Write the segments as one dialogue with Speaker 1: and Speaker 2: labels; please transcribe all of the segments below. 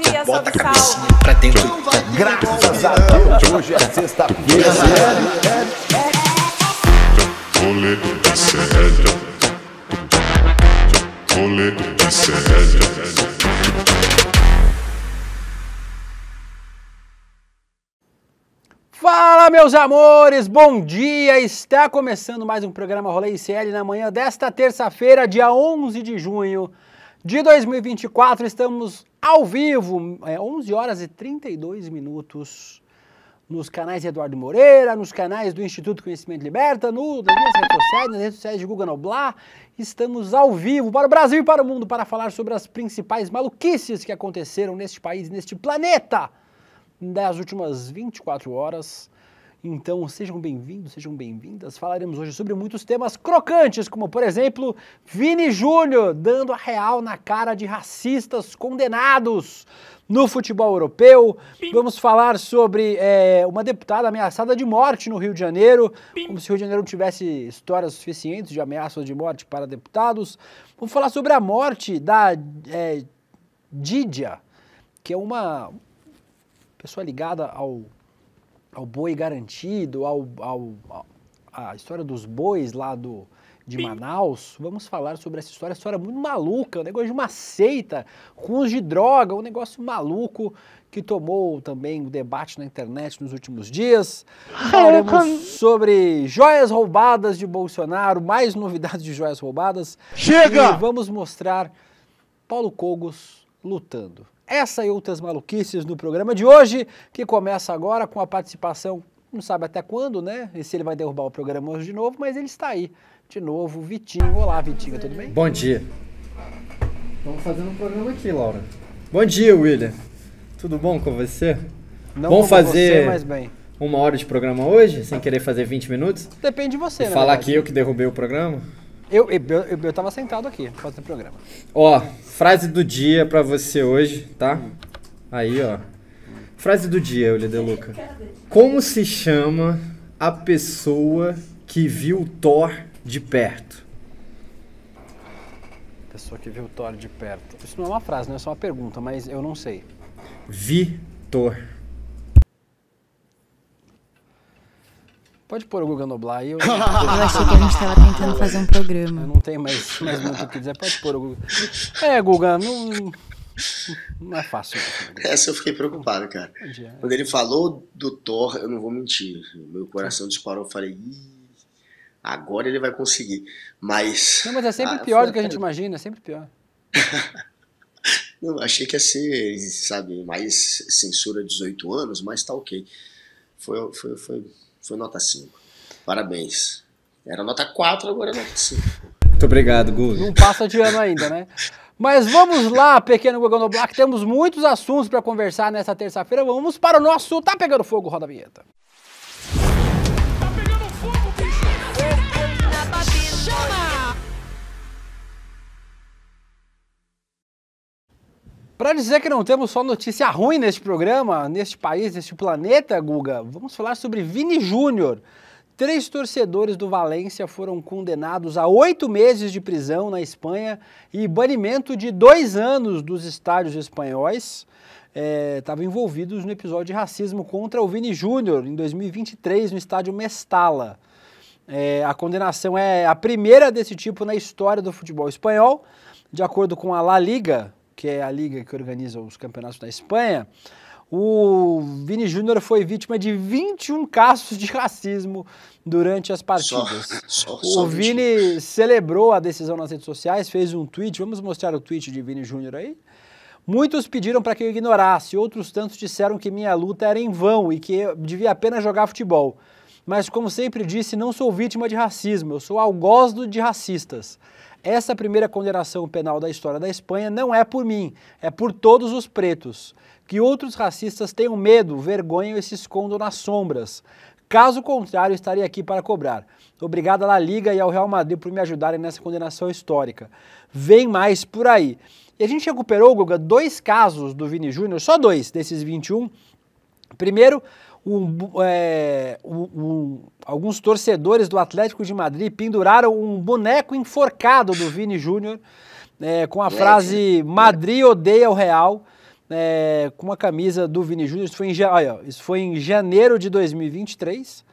Speaker 1: dia, Bota salve, a salve. pra dentro. Graças a Deus, hoje é sexta-feira. Rolê da Serra.
Speaker 2: Rolê da Serra.
Speaker 1: Fala, meus amores! Bom dia! Está começando mais um programa Rolê ICL na manhã desta terça-feira, dia 11 de junho de 2024. Estamos ao vivo, é, 11 horas e 32 minutos, nos canais Eduardo Moreira, nos canais do Instituto Conhecimento Liberta, no, nas minhas redes sociais, nas redes sociais de Google Noblar. Estamos ao vivo para o Brasil e para o mundo para falar sobre as principais maluquices que aconteceram neste país, neste planeta, nas últimas 24 horas. Então sejam bem-vindos, sejam bem-vindas. Falaremos hoje sobre muitos temas crocantes, como por exemplo, Vini Júnior dando a real na cara de racistas condenados no futebol europeu. Vamos falar sobre é, uma deputada ameaçada de morte no Rio de Janeiro, como se o Rio de Janeiro tivesse histórias suficientes de ameaças de morte para deputados. Vamos falar sobre a morte da é, Didia, que é uma pessoa ligada ao ao boi garantido, ao, ao, a história dos bois lá do, de Manaus, vamos falar sobre essa história, história é muito maluca, um negócio de uma seita, ruins de droga, um negócio maluco que tomou também o debate na internet nos últimos dias. Falaremos sobre joias roubadas de Bolsonaro, mais novidades de joias roubadas. Chega! E vamos mostrar Paulo Cogos lutando essa e outras maluquices no programa de hoje, que começa agora com a participação, não sabe até quando, né? E se ele vai derrubar o programa hoje de novo, mas ele está aí. De novo, Vitinho. Olá, Vitinho, tudo bem? Bom dia.
Speaker 2: Estamos fazendo um programa aqui, Laura. Bom dia, William. Tudo bom com você? Não Vamos fazer você, uma hora de programa hoje, sem querer fazer 20 minutos?
Speaker 1: Depende de você, e né? Falar que
Speaker 2: eu que derrubei o programa?
Speaker 1: Eu, eu, eu, eu tava sentado aqui, fazendo o programa.
Speaker 2: Ó, frase do dia pra você hoje, tá? Aí, ó. Frase do dia, Eulida Luca. Como se chama a pessoa que viu Thor de perto?
Speaker 1: Pessoa que viu Thor de perto. Isso não é uma frase, não é só uma pergunta, mas eu não sei. Vitor. Pode pôr o Guga Noblar aí. Eu... eu achei que a gente estava tentando fazer um programa. Eu não tenho mais, mais muito o que dizer. Pode pôr o Guga. É, Guga, não. Não é fácil.
Speaker 3: Essa eu fiquei preocupado, cara. Quando ele falou do Thor, eu não vou mentir. Meu coração disparou. Eu falei, agora ele vai conseguir. Mas. Não, mas é sempre ah, pior do que a
Speaker 1: gente imagina, é sempre pior.
Speaker 3: não, achei que ia ser, sabe, mais censura 18 anos, mas tá ok. Foi, foi, foi foi nota 5. Parabéns. Era nota 4, agora é nota 5.
Speaker 1: Muito obrigado, Gu. Não passa de ano ainda, né? Mas vamos lá, pequeno Gogão no Black. Temos muitos assuntos para conversar nessa terça-feira. Vamos para o nosso Tá Pegando Fogo, roda a vinheta. Para dizer que não temos só notícia ruim neste programa, neste país, neste planeta, Guga, vamos falar sobre Vini Júnior. Três torcedores do Valência foram condenados a oito meses de prisão na Espanha e banimento de dois anos dos estádios espanhóis. Estavam é, envolvidos no episódio de racismo contra o Vini Júnior em 2023 no estádio Mestala. É, a condenação é a primeira desse tipo na história do futebol espanhol. De acordo com a La Liga, que é a liga que organiza os campeonatos da Espanha, o Vini Júnior foi vítima de 21 casos de racismo durante as partidas. Só, só, só o Vini celebrou a decisão nas redes sociais, fez um tweet. Vamos mostrar o tweet de Vini Júnior aí? Muitos pediram para que eu ignorasse, outros tantos disseram que minha luta era em vão e que eu devia apenas jogar futebol. Mas, como sempre disse, não sou vítima de racismo, eu sou algoz de racistas. Essa primeira condenação penal da história da Espanha não é por mim, é por todos os pretos. Que outros racistas tenham medo, vergonha e se escondam nas sombras. Caso contrário, estarei aqui para cobrar. Obrigado à La Liga e ao Real Madrid por me ajudarem nessa condenação histórica. Vem mais por aí. E a gente recuperou, Guga, dois casos do Vini Júnior, só dois desses 21. Primeiro, um, é, um, um, alguns torcedores do Atlético de Madrid penduraram um boneco enforcado do Vini Júnior é, com a frase né? Madrid odeia o Real. É, com a camisa do Vini Júnior, isso foi em, isso foi em janeiro de 2023,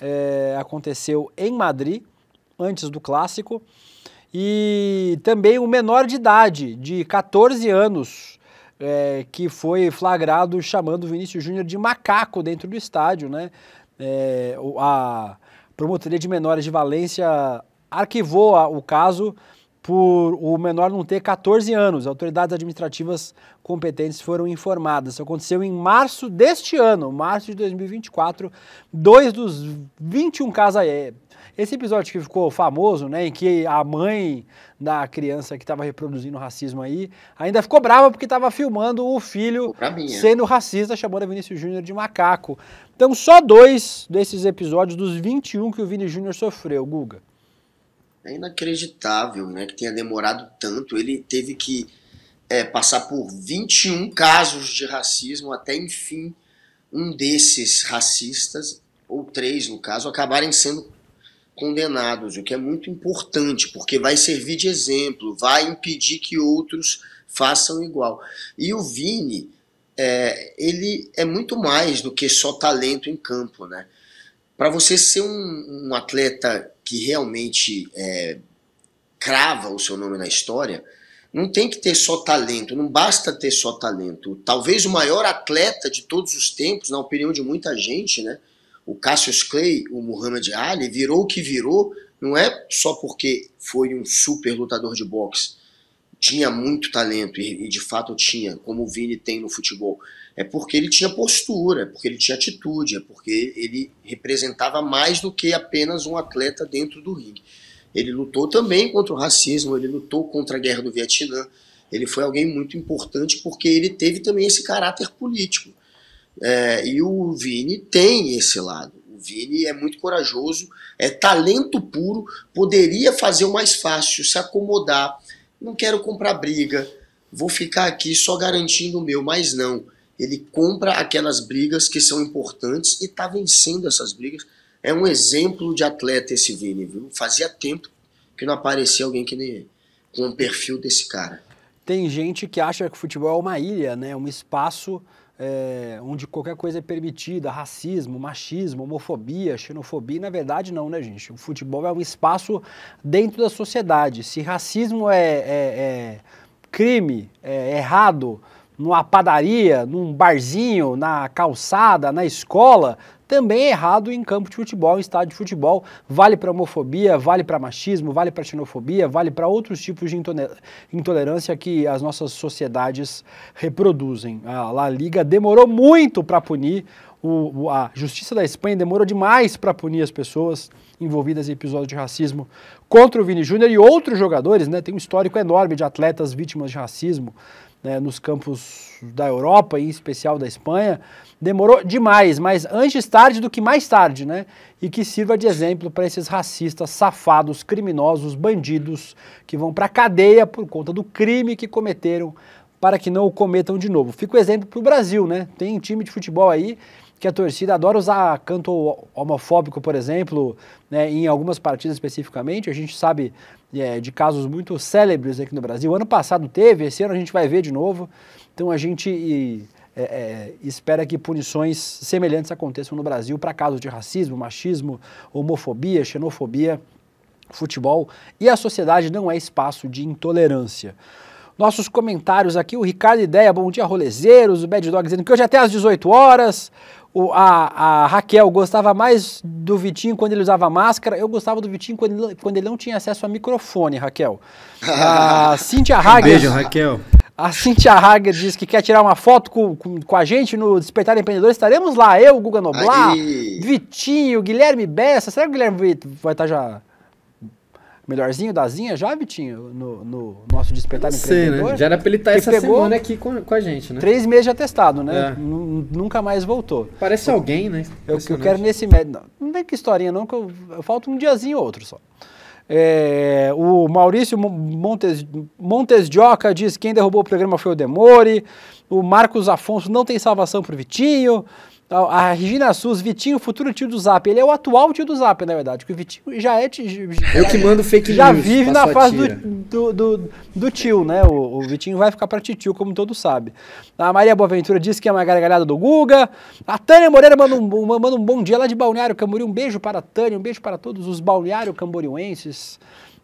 Speaker 1: é, aconteceu em Madrid, antes do clássico, e também um menor de idade, de 14 anos, é, que foi flagrado chamando Vinícius Júnior de macaco dentro do estádio, né? É, a Promotoria de Menores de Valência arquivou o caso por o menor não ter 14 anos. Autoridades administrativas competentes foram informadas. Isso aconteceu em março deste ano, março de 2024. Dois dos 21 casos é, esse episódio que ficou famoso, né, em que a mãe da criança que estava reproduzindo racismo aí ainda ficou brava porque estava filmando o filho sendo racista, chamando a Vinícius Júnior de macaco. Então, só dois desses episódios dos 21 que o Vini Júnior sofreu, Guga.
Speaker 3: É inacreditável, né, que tenha demorado tanto. Ele teve que é, passar por 21 casos de racismo até, enfim, um desses racistas, ou três no caso, acabarem sendo condenados, o que é muito importante, porque vai servir de exemplo, vai impedir que outros façam igual. E o Vini, é, ele é muito mais do que só talento em campo, né? Para você ser um, um, atleta que realmente é, crava o seu nome na história, não tem que ter só talento, não basta ter só talento. Talvez o maior atleta de todos os tempos, na opinião de muita gente, né? o Cassius Clay, o Muhammad Ali, virou o que virou, não é só porque foi um super lutador de boxe. Tinha muito talento, e, e de fato tinha, como o Vini tem no futebol. É porque ele tinha postura, é porque ele tinha atitude, é porque ele representava mais do que apenas um atleta dentro do ringue. Ele lutou também contra o racismo, ele lutou contra a guerra do Vietnã. Ele foi alguém muito importante porque ele teve também esse caráter político. É, e o Vini tem esse lado. O Vini é muito corajoso, é talento puro, poderia fazer o mais fácil, se acomodar. Não quero comprar briga, vou ficar aqui só garantindo o meu, mas não. Ele compra aquelas brigas que são importantes e está vencendo essas brigas. É um exemplo de atleta esse Vini, viu? Fazia tempo que não aparecia alguém que nem com o perfil desse cara.
Speaker 1: Tem gente que acha que o futebol é uma ilha, né? Um espaço é, onde qualquer coisa é permitida, racismo, machismo, homofobia, xenofobia, na verdade não, né, gente? O futebol é um espaço dentro da sociedade. Se racismo é, é, é crime, é errado, numa padaria, num barzinho, na calçada, na escola, também é errado em campo de futebol, em estádio de futebol. Vale para homofobia, vale para machismo, vale para xenofobia, vale para outros tipos de intolerância que as nossas sociedades reproduzem. A La Liga demorou muito para punir, o, a Justiça da Espanha demorou demais para punir as pessoas envolvidas em episódios de racismo contra o Vini Júnior e outros jogadores, né? Tem um histórico enorme de atletas vítimas de racismo né, nos campos da Europa, em especial da Espanha, demorou demais, mas antes tarde do que mais tarde, né? E que sirva de exemplo para esses racistas, safados, criminosos, bandidos que vão para a cadeia por conta do crime que cometeram para que não o cometam de novo. Fica o exemplo para o Brasil, né? Tem time de futebol aí que a torcida adora usar canto homofóbico, por exemplo, né, em algumas partidas especificamente. A gente sabe é, de casos muito célebres aqui no Brasil. Ano passado teve, esse ano a gente vai ver de novo. Então a gente é, é, espera que punições semelhantes aconteçam no Brasil para casos de racismo, machismo, homofobia, xenofobia. Futebol e a sociedade não é espaço de intolerância nossos comentários aqui. O Ricardo Ideia, bom dia, rolezeiros. O Bad Dog dizendo que hoje é até às 18 horas. O, a, a, Raquel gostava mais do Vitinho quando ele usava máscara, eu gostava do Vitinho quando ele, quando ele não tinha acesso a microfone, Raquel. A Cintia Hager. Beijo, Raquel. A Cintia Hager diz que quer tirar uma foto com, com, com, a gente no Despertar Empreendedor. Estaremos lá, eu, Guga Noblar, Aí. Vitinho, Guilherme Bessa. Será que o Guilherme vai estar tá já melhorzinho da Zinha já, Vitinho, no, no nosso despertar sei, empreendedor? Né? Já era pra ele tá estar essa semana aqui com, com, a gente, né? Três meses já testado, né? É. Nunca mais voltou. Parece eu, alguém, né? Eu, eu quero nesse... médico. não tem que historinha não, que eu, eu falta um diazinho ou outro só. É, o Maurício Montes, Montes Dioca diz que quem derrubou o programa foi o Demore. O Marcos Afonso não tem salvação pro Vitinho. A Regina Sus, Vitinho, futuro tio do Zap. Ele é o atual tio do Zap, na verdade. Porque o Vitinho já é Eu que mando fake news. Já vive na fase do, do, do, do, tio, né? O, o, Vitinho vai ficar pra tio como todo sabe. A Maria Boaventura disse que é uma gargalhada do Guga. A Tânia Moreira manda um, manda um bom dia lá de Balneário Camboriú. Um beijo para a Tânia, um beijo para todos os Balneário Camboriuenses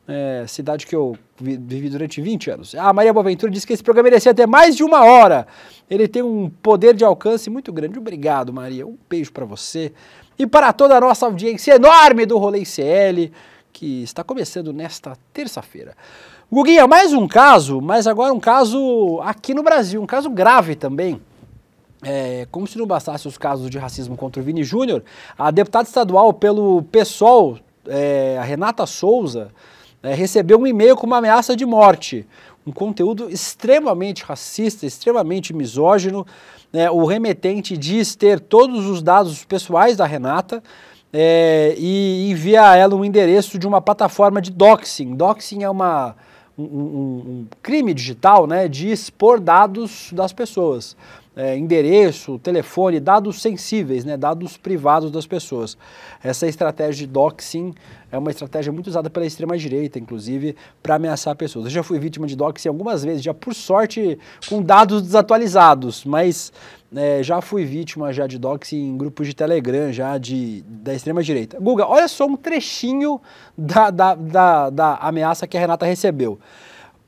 Speaker 1: é, cidade que eu vivi durante 20 anos. A ah, Maria Boaventura disse que esse programa merecia até mais de uma hora. Ele tem um poder de alcance muito grande. Obrigado, Maria. Um beijo para você e para toda a nossa audiência enorme do Rolê CL, que está começando nesta terça-feira. Guguinha, mais um caso, mas agora um caso aqui no Brasil, um caso grave também. É, como se não bastasse os casos de racismo contra o Vini Júnior, a deputada estadual pelo PSOL, é, a Renata Souza, né, recebeu um e-mail com uma ameaça de morte. Um conteúdo extremamente racista, extremamente misógino. Né, o remetente diz ter todos os dados pessoais da Renata. É, e envia a ela um endereço de uma plataforma de doxing. Doxing é uma, um, um, um crime digital né, de expor dados das pessoas é, endereço, telefone, dados sensíveis, né, dados privados das pessoas. Essa estratégia de doxing é uma estratégia muito usada pela extrema-direita, inclusive, para ameaçar pessoas. Eu já fui vítima de doxing algumas vezes, já por sorte com dados desatualizados, mas é, já fui vítima já de doxing em grupos de Telegram, já de, da extrema-direita. Guga, olha só um trechinho da, da, da, da ameaça que a Renata recebeu.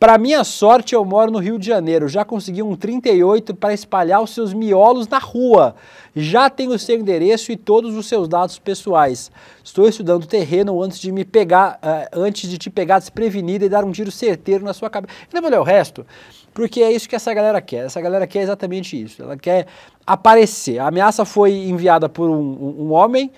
Speaker 1: Para minha sorte, eu moro no Rio de Janeiro. Já consegui um 38 para espalhar os seus miolos na rua. Já tenho seu endereço e todos os seus dados pessoais. Estou estudando terreno antes de me pegar, uh, antes de te pegar desprevenida e dar um tiro certeiro na sua cabeça. Não vou ler o resto, porque é isso que essa galera quer. Essa galera quer exatamente isso. Ela quer aparecer. A ameaça foi enviada por um, um, um homem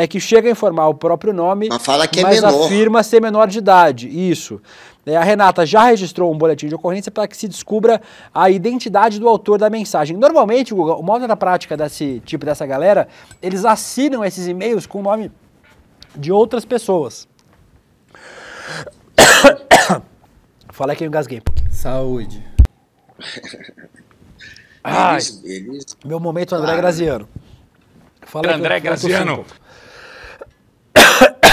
Speaker 1: é, que chega a informar o próprio nome, mas, fala que é mas menor. afirma ser menor de idade. Isso. É, a Renata já registrou um boletim de ocorrência para que se descubra a identidade do autor da mensagem. Normalmente, o modo da prática desse tipo dessa galera, eles assinam esses e-mails com o nome de outras pessoas. Falei que eu engasguei. Saúde.
Speaker 3: Ai, eles, eles...
Speaker 1: meu momento, André claro. Graziano.
Speaker 3: Fala André Graziano.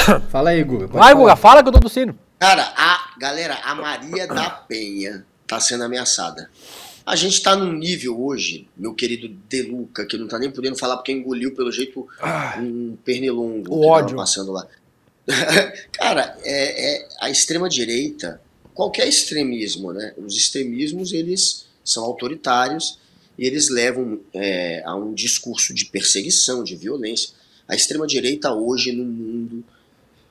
Speaker 1: Fala aí, Guga. Vai, Guga, fala que eu tô tossindo.
Speaker 3: Cara, a galera, a Maria da Penha tá sendo ameaçada. A gente tá num nível hoje, meu querido Deluca, que não tá nem podendo falar porque engoliu pelo jeito ah. um pernilongo o ódio. passando lá. Cara, é, é a extrema direita, qualquer extremismo, né? Os extremismos eles são autoritários e eles levam é, a um discurso de perseguição, de violência. A extrema direita hoje no mundo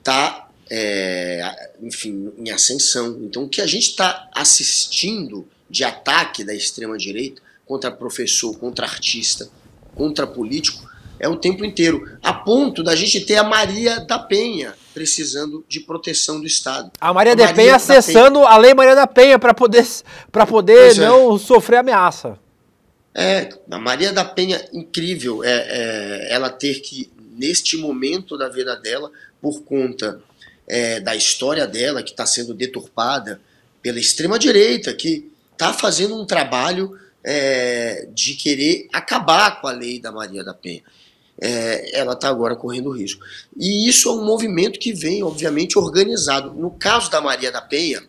Speaker 3: está, é, enfim, em ascensão. Então, o que a gente está assistindo de ataque da extrema-direita contra professor, contra artista, contra político, é o tempo inteiro, a ponto da gente ter a Maria da Penha precisando de proteção do Estado. A Maria, Maria da Penha acessando
Speaker 1: a Lei Maria da Penha para poder, pra poder é. não é. sofrer ameaça.
Speaker 3: É, a Maria da Penha, incrível é, é, ela ter que, neste momento da vida dela, por conta é, da história dela, que está sendo deturpada pela extrema-direita, que está fazendo um trabalho é, de querer acabar com a lei da Maria da Penha. É, ela está agora correndo risco. E isso é um movimento que vem, obviamente, organizado. No caso da Maria da Penha,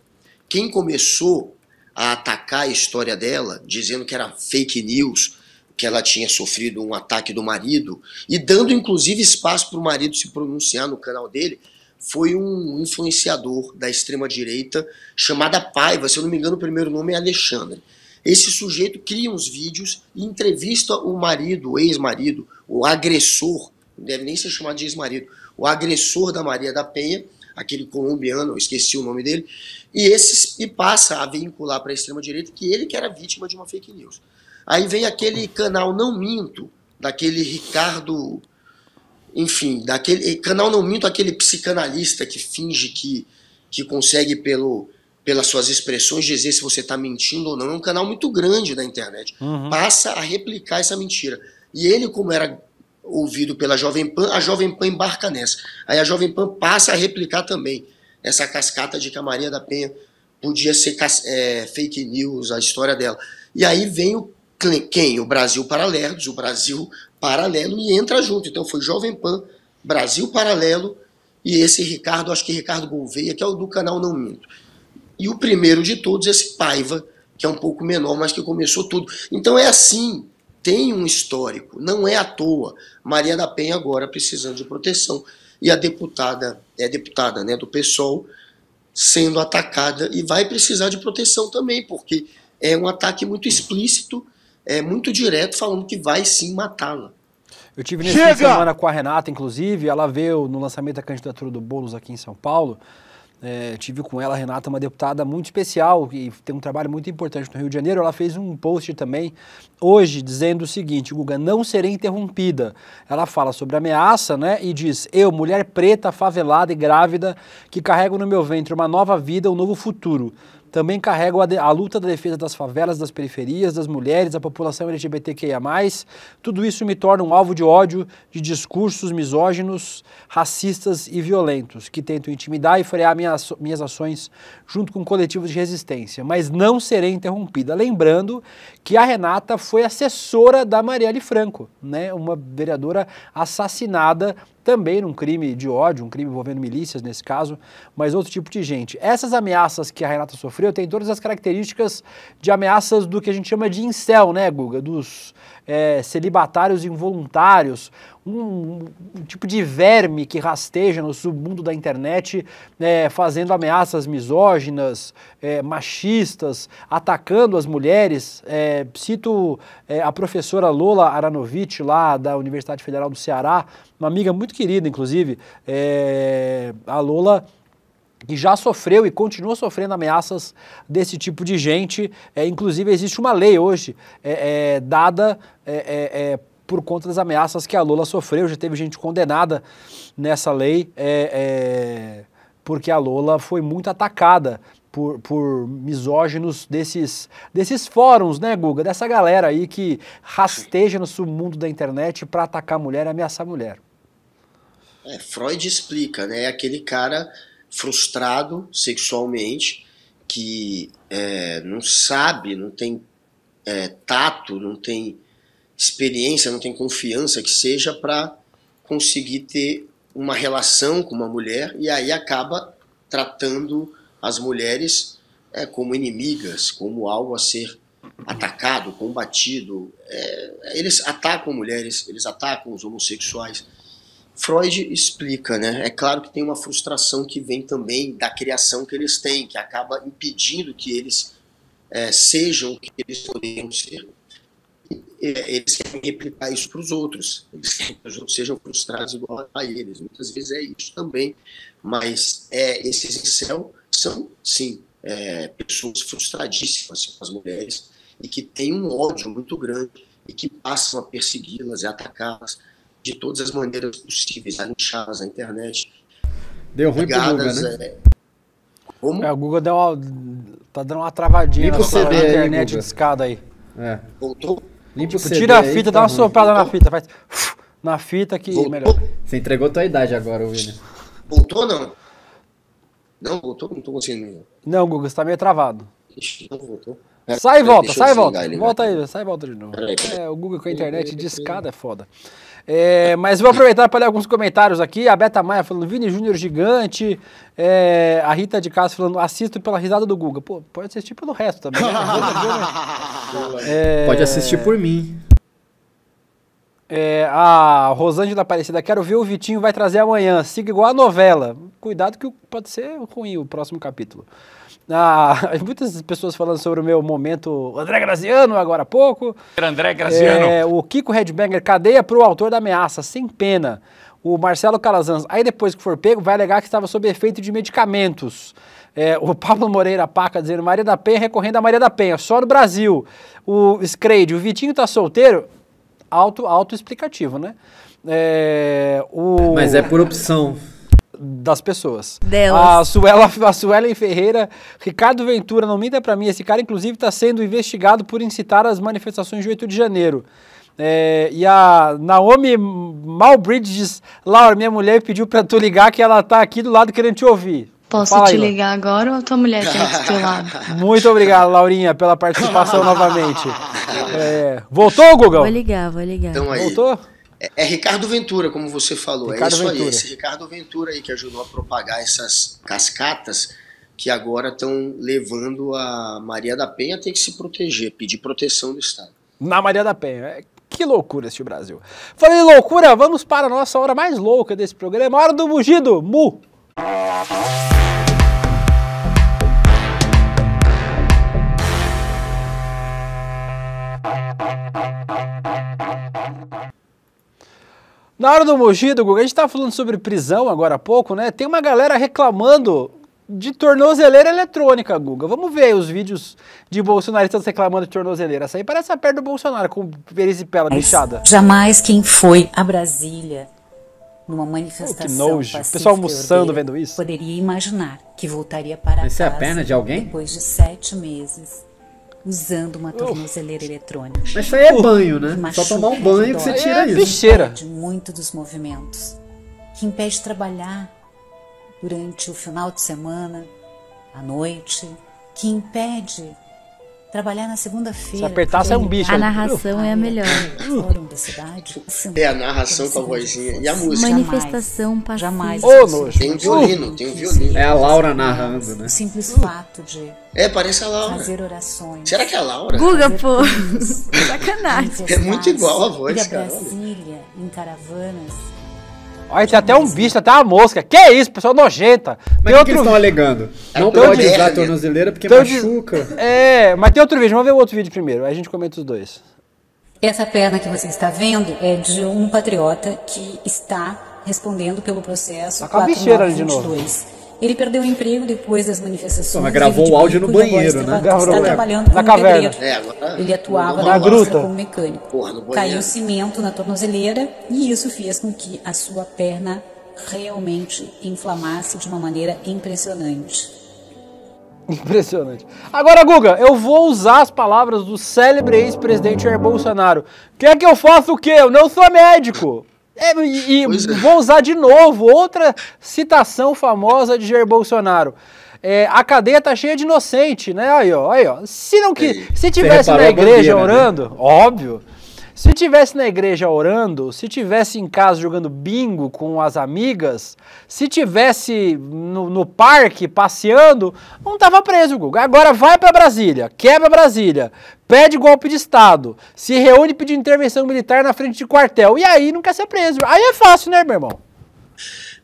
Speaker 3: quem começou a atacar a história dela, dizendo que era fake news, que ela tinha sofrido um ataque do marido e dando inclusive espaço para o marido se pronunciar no canal dele, foi um influenciador da extrema direita chamada Paiva, se eu não me engano o primeiro nome é Alexandre. Esse sujeito cria uns vídeos e entrevista o marido, o ex-marido, o agressor, não deve nem ser chamado de ex-marido, o agressor da Maria da Penha, aquele colombiano, eu esqueci o nome dele, e esses e passa a vincular para a extrema direita que ele que era vítima de uma fake news. Aí vem aquele canal Não Minto, daquele Ricardo. Enfim, daquele eh, canal Não Minto, aquele psicanalista que finge que, que consegue pelo pelas suas expressões, dizer se você está mentindo ou não. É um canal muito grande da internet. Uhum. Passa a replicar essa mentira. E ele, como era ouvido pela Jovem Pan, a Jovem Pan embarca nessa. Aí a Jovem Pan passa a replicar também essa cascata de que a Maria da Penha podia ser é, fake news, a história dela. E aí vem o quem? O Brasil paralelo o Brasil Paralelo, e entra junto. Então foi Jovem Pan, Brasil Paralelo, e esse Ricardo, acho que é Ricardo Gouveia, que é o do canal Não Minto. E o primeiro de todos, esse Paiva, que é um pouco menor, mas que começou tudo. Então é assim, tem um histórico, não é à toa. Maria da Penha agora precisando de proteção. E a deputada, é deputada né, do PSOL, sendo atacada e vai precisar de proteção também, porque é um ataque muito explícito é, muito direto falando que vai sim matá-la. Eu tive nesse fim de semana
Speaker 1: com a Renata, inclusive, ela veio no lançamento da candidatura do Boulos aqui em São Paulo. É, tive com ela, a Renata, uma deputada muito especial e tem um trabalho muito importante no Rio de Janeiro. Ela fez um post também hoje dizendo o seguinte: Guga, não serei interrompida. Ela fala sobre ameaça, né? E diz: Eu, mulher preta, favelada e grávida, que carrego no meu ventre uma nova vida, um novo futuro também carregam a, de, a, luta da defesa das favelas, das periferias, das mulheres, da população LGBTQIA. Tudo isso me torna um alvo de ódio de discursos misóginos, racistas e violentos, que tentam intimidar e frear minhas, minhas ações junto com coletivos de resistência. Mas não serei interrompida. Lembrando que a Renata foi assessora da Marielle Franco, né? uma vereadora assassinada também num crime de ódio, um crime envolvendo milícias nesse caso, mas outro tipo de gente. Essas ameaças que a Renata sofreu têm todas as características de ameaças do que a gente chama de incel, né, Guga? Dos é, celibatários involuntários, um, um, tipo de verme que rasteja no submundo da internet, né, fazendo ameaças misóginas, é, machistas, atacando as mulheres. É, cito é, a professora Lola Aranovich, lá da Universidade Federal do Ceará, uma amiga muito querida, inclusive. É, a Lola que já sofreu e continua sofrendo ameaças desse tipo de gente. É, inclusive, existe uma lei hoje é, é, dada é, é, por conta das ameaças que a Lula sofreu. Já teve gente condenada nessa lei, é, é, porque a Lula foi muito atacada por, por, misóginos desses, desses fóruns, né, Guga? Dessa galera aí que rasteja no submundo da internet para atacar a mulher e ameaçar a mulher.
Speaker 3: É, Freud explica, né? É aquele cara frustrado sexualmente que é, não sabe, não tem é, tato, não tem experiência, não tem confiança que seja para conseguir ter uma relação com uma mulher e aí acaba tratando as mulheres é, como inimigas, como algo a ser atacado, combatido. É, eles atacam mulheres, eles atacam os homossexuais. Freud explica, né? É claro que tem uma frustração que vem também da criação que eles têm, que acaba impedindo que eles é, sejam o que eles poderiam ser eles querem replicar isso para os outros, eles querem que os outros sejam frustrados igual a eles. Muitas vezes é isso também, mas é, esses incel são, sim, é, pessoas frustradíssimas com as mulheres e que têm um ódio muito grande e que passam a persegui-las e atacá-las de todas as maneiras possíveis, a linchá-las na internet. Deu ruim para o Google né? É,
Speaker 1: como? É, o Google deu uma, tá dando uma travadinha na, internet de escada aí. É. Voltou? Limpa
Speaker 3: tipo, o CD tira a fita, tá dá uma soprada
Speaker 1: na fita, faz na fita que voltou. melhor. Você entregou tua idade
Speaker 3: agora, William. Voltou não? Não, voltou? Não tô conseguindo. Não, Guga,
Speaker 1: você tá meio travado. Ixi, não voltou. Sai e volta, sai e volta. Volta aí, sai e volta de novo. É, o Google com a internet de escada é foda. É, mas vou aproveitar para ler alguns comentários aqui. A Beta Maia falando, Vini Júnior gigante. É, a Rita de Castro falando, assisto pela risada do Guga. Pô, pode assistir pelo resto também. Né?
Speaker 2: é, pode assistir por mim.
Speaker 1: É, a Rosângela Aparecida, quero ver o Vitinho vai trazer amanhã. Siga igual a novela. Cuidado que pode ser ruim o próximo capítulo. Ah, muitas pessoas falando sobre o meu momento André Graziano, agora há pouco.
Speaker 4: André Graziano. É,
Speaker 1: o Kiko Redbanger, cadeia para o autor da ameaça, sem pena. O Marcelo Calazans, aí depois que for pego, vai alegar que estava sob efeito de medicamentos. É, o Pablo Moreira Paca dizendo Maria da Penha recorrendo a Maria da Penha, só no Brasil. O Screide, o Vitinho tá solteiro, auto, auto explicativo, né? É, o... Mas é por opção das pessoas. Delas. A Suela, a Suelen Ferreira, Ricardo Ventura, não minta para mim, esse cara inclusive está sendo investigado por incitar as manifestações de 8 de janeiro. É, e a Naomi Malbridge Laura, minha mulher pediu para tu ligar que ela tá aqui do lado querendo te ouvir.
Speaker 3: Posso Fala te aí, ligar agora ou a tua mulher tá aqui do teu lado?
Speaker 1: Muito obrigado, Laurinha, pela participação novamente. É, voltou, Google? Vou
Speaker 3: ligar, vou ligar. Então aí. Voltou? É, é, Ricardo Ventura, como você falou. É Ricardo é isso Ventura. aí, esse Ricardo Ventura aí que ajudou a propagar essas cascatas que agora estão levando a Maria da Penha a ter que se proteger, pedir proteção do Estado.
Speaker 1: Na Maria da Penha. É, que loucura este Brasil. Falei loucura, vamos para a nossa hora mais louca desse programa, hora do mugido, mu. Na hora do Mogido, Guga, a gente estava tá falando sobre prisão agora há pouco, né? Tem uma galera reclamando de tornozeleira eletrônica, Guga. Vamos ver os vídeos de bolsonaristas reclamando de tornozeleira. Essa aí parece a perna do Bolsonaro com perisipela bichada.
Speaker 2: Jamais quem foi a Brasília
Speaker 1: numa manifestação
Speaker 2: oh, que nojo. O pessoal almoçando vendo isso. Poderia imaginar que voltaria para Essa casa é a perna de alguém? depois de sete meses usando uma tornozeleira uh. eletrônica. Mas isso aí é banho, né? Só tomar um banho que você tira é isso. Bicheira. De muito dos movimentos. Que impede trabalhar durante o final de semana, à noite. Que impede trabalhar na segunda-feira. Se apertar, você é um bicho. A é narração é a melhor. da cidade. É, a narração com a vozinha e a música. Manifestação passiva.
Speaker 3: Jamais. Ô, nojo. Tem um violino, tem um violino. É a Laura narrando, né? Simples fato de... É, parece a Laura. Fazer orações. Será que é a Laura? Guga, pô. Sacanagem. É muito igual a voz, cara.
Speaker 4: Brasília, em caravanas. Olha, tem até um
Speaker 1: bicho, até uma mosca. Que é isso, pessoal nojenta. Mas tem que outro... que eles estão alegando? Não é pode usar a tornozeleira porque machuca. De... É, mas tem outro vídeo. Vamos ver o outro vídeo primeiro, aí a gente comenta os dois.
Speaker 2: Essa perna que você está vendo é de um patriota que está respondendo pelo processo tá 4922. Ele perdeu o emprego depois das manifestações. Mas gravou o áudio no banheiro, né? Gravou, está trabalhando é. na caverna. Ele é, tá atuava na gruta como
Speaker 4: mecânico. Porra, Caiu
Speaker 2: cimento na tornozeleira e isso fez com que a sua perna
Speaker 1: realmente inflamasse de uma maneira impressionante. Impressionante. Agora, Guga, eu vou usar as palavras do célebre ex-presidente Jair Bolsonaro. Quer que eu faça o quê? Eu não sou médico! É, e, é. vou usar de novo outra citação famosa de Jair Bolsonaro. É, a cadeia tá cheia de inocente, né? Aí, ó, aí, ó. Se não que, se tivesse na igreja bandeira, né? orando, né? óbvio, se tivesse na igreja orando, se tivesse em casa jogando bingo com as amigas, se tivesse no, no parque passeando, não estava preso, Guga. Agora vai para Brasília, quebra Brasília, pede golpe de Estado, se reúne pedindo intervenção militar na frente de quartel, e aí não quer ser preso. Aí é fácil, né, meu irmão?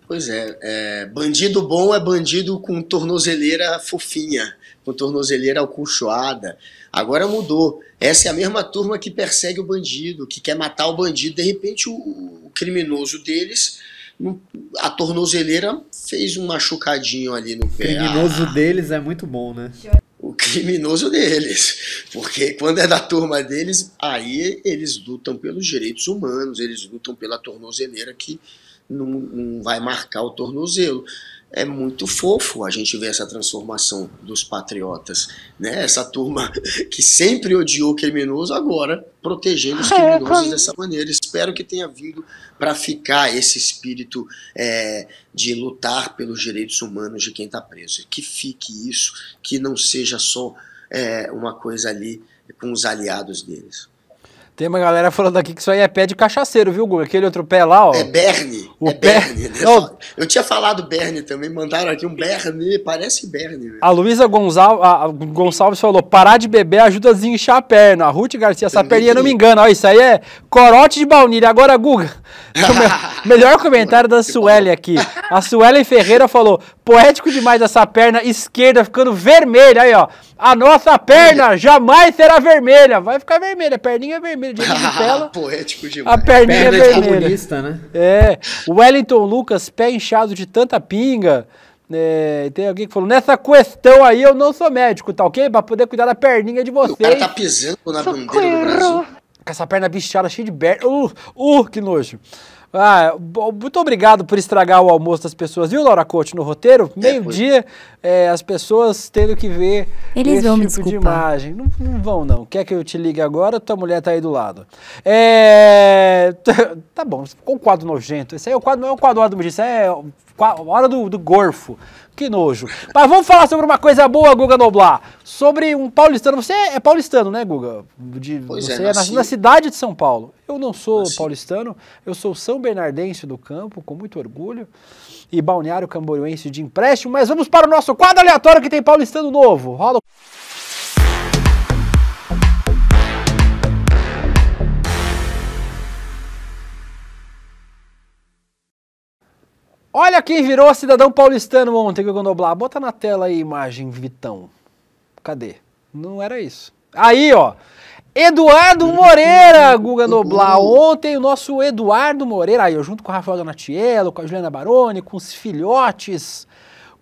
Speaker 3: Pois é, é, bandido bom é bandido com tornozeleira fofinha, com tornozeleira alcochoada. Agora mudou. Essa é a mesma turma que persegue o bandido, que quer matar o bandido. De repente, o, o criminoso deles, a tornozeleira fez um machucadinho ali no pé. O criminoso ah,
Speaker 2: deles é muito bom, né?
Speaker 3: O criminoso deles. Porque quando é da turma deles, aí eles lutam pelos direitos humanos, eles lutam pela tornozeleira que não, não vai marcar o tornozelo é muito fofo a gente ver essa transformação dos patriotas, né? Essa turma que sempre odiou criminoso agora protegendo os é, criminosos dessa maneira. Espero que tenha vindo para ficar esse espírito é, de lutar pelos direitos humanos de quem está preso. Que fique isso, que não seja só é, uma coisa ali com os aliados deles. Tem uma
Speaker 1: galera falando aqui que isso aí é pé de cachaceiro, viu, Guga? Aquele outro pé lá, ó. É Berne. O é pé...
Speaker 3: Berne. Né? Não. Eu tinha falado Berne também, mandaram aqui um Berne, parece Berne. Mesmo. Né?
Speaker 1: A Luísa Gonçalves falou: parar de beber ajuda a desinchar a perna. A Ruth Garcia, essa também perninha que... não me engana. Ó, isso aí é corote de baunilha. Agora, Guga, melhor comentário da Sueli aqui. A Sueli Ferreira falou: poético demais essa perna esquerda ficando vermelha. Aí, ó. A nossa perna jamais será vermelha. Vai ficar vermelha. A perninha é vermelha. de Vitela.
Speaker 3: Poético demais. A perninha é perna é vermelha. Comunista, né?
Speaker 1: É. O Wellington Lucas, pé inchado de tanta pinga. É, tem alguém que falou, nessa questão aí eu não sou médico, tá ok? Pra poder cuidar da perninha de vocês. O cara tá pisando na Socorro. bandeira do Brasil. Com essa perna bichada, cheia de berna. Uh, uh, que nojo. Ah, muito obrigado por estragar o almoço das pessoas, viu, Laura Couto, no roteiro? É, Meio-dia, é, as pessoas tendo que ver Eles esse vão tipo desculpar. de imagem. Não, não, vão, não. Quer que eu te ligue agora? Tua mulher tá aí do lado. É... tá bom, com um quadro nojento. Esse aí é o quadro, não é o quadro do Isso é, é hora do, do gorfo. Que nojo. Mas vamos falar sobre uma coisa boa, Guga Noblar. Sobre um paulistano. Você é paulistano, né, Guga? De, pois você é, é na cidade de São Paulo. Eu não sou nasci... paulistano, eu sou são bernardense do campo, com muito orgulho. E balneário camboriense de empréstimo. Mas vamos para o nosso quadro aleatório que tem paulistano novo. Rola. Olha quem virou cidadão paulistano ontem que Noblá. Bota na tela aí a imagem, Vitão. Cadê? Não era isso. Aí, ó. Eduardo Moreira, Guga Noblá. Ontem o nosso Eduardo Moreira, aí, eu junto com o Rafael Donatiello, com a Juliana Baroni, com os filhotes,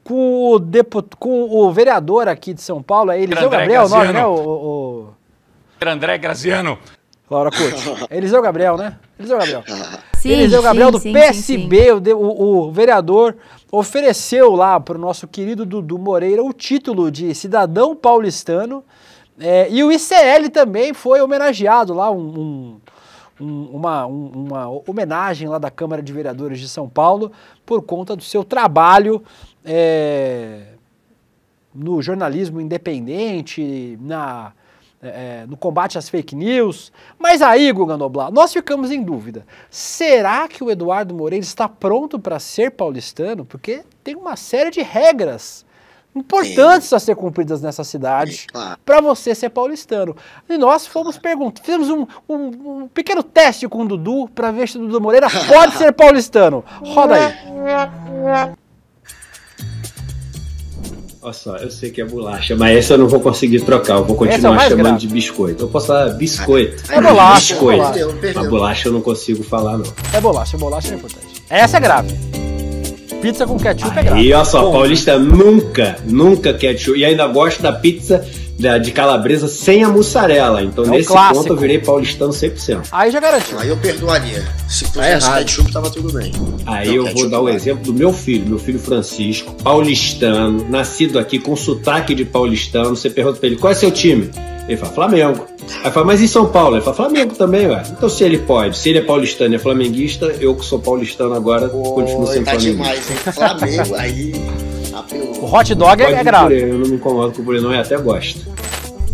Speaker 1: com o, deput... com o vereador aqui de São Paulo, é aí, né? o Gabriel, né? Graziano. nós, né?
Speaker 4: O, o... André Graziano. Laura
Speaker 1: Couto. Eliseu Gabriel, né? Eliseu Gabriel. Sim, Eliseu Gabriel sim, do sim, PSB, sim, o, o, vereador, ofereceu lá para o nosso querido Dudu Moreira o título de cidadão paulistano. É, e o ICL também foi homenageado lá, um, um, uma, um, uma homenagem lá da Câmara de Vereadores de São Paulo por conta do seu trabalho. É, no jornalismo independente, na é, é, no combate às fake news. Mas aí, Guga Noblar, nós ficamos em dúvida. Será que o Eduardo Moreira está pronto para ser paulistano? Porque tem uma série de regras importantes a ser cumpridas nessa cidade claro. para você ser paulistano. E nós fomos perguntando, fizemos um, um, um, pequeno teste com o Dudu para ver se o Dudu Moreira pode ser paulistano. Roda aí.
Speaker 4: Olha só, eu sei que é bolacha, mas essa eu não vou conseguir trocar. Eu vou é continuar é chamando grave. de biscoito. Eu posso falar biscoito. É bolacha. É biscoito. É bolacha. bolacha eu não consigo falar, não.
Speaker 1: É bolacha, é bolacha é importante. Essa é grave. Pizza com ketchup Aí, é grave. E olha só, Bom. paulista
Speaker 4: nunca, nunca ketchup. E ainda gosta da pizza de calabresa sem a mussarela. Então, é nesse clássico. ponto, eu virei paulistano 100%.
Speaker 3: Aí já garantiu. Aí eu perdoaria. Se fosse tá é ketchup, tava tudo bem. Aí não, eu vou dar o um é. exemplo
Speaker 4: do meu filho, meu filho Francisco, paulistano, nascido aqui com sotaque de paulistano. Você pergunta pra ele, qual é seu time? Ele fala, Flamengo. Aí fala, mas em São Paulo? Ele fala, Flamengo também, ué. Então se ele pode, se ele é paulistano e é flamenguista, eu que sou paulistano agora, continuo sendo tá flamenguista.
Speaker 3: demais, hein? Flamengo, aí... O hot dog é, é grave. Purê,
Speaker 4: eu não me incomodo com o purê, não, eu até gosto.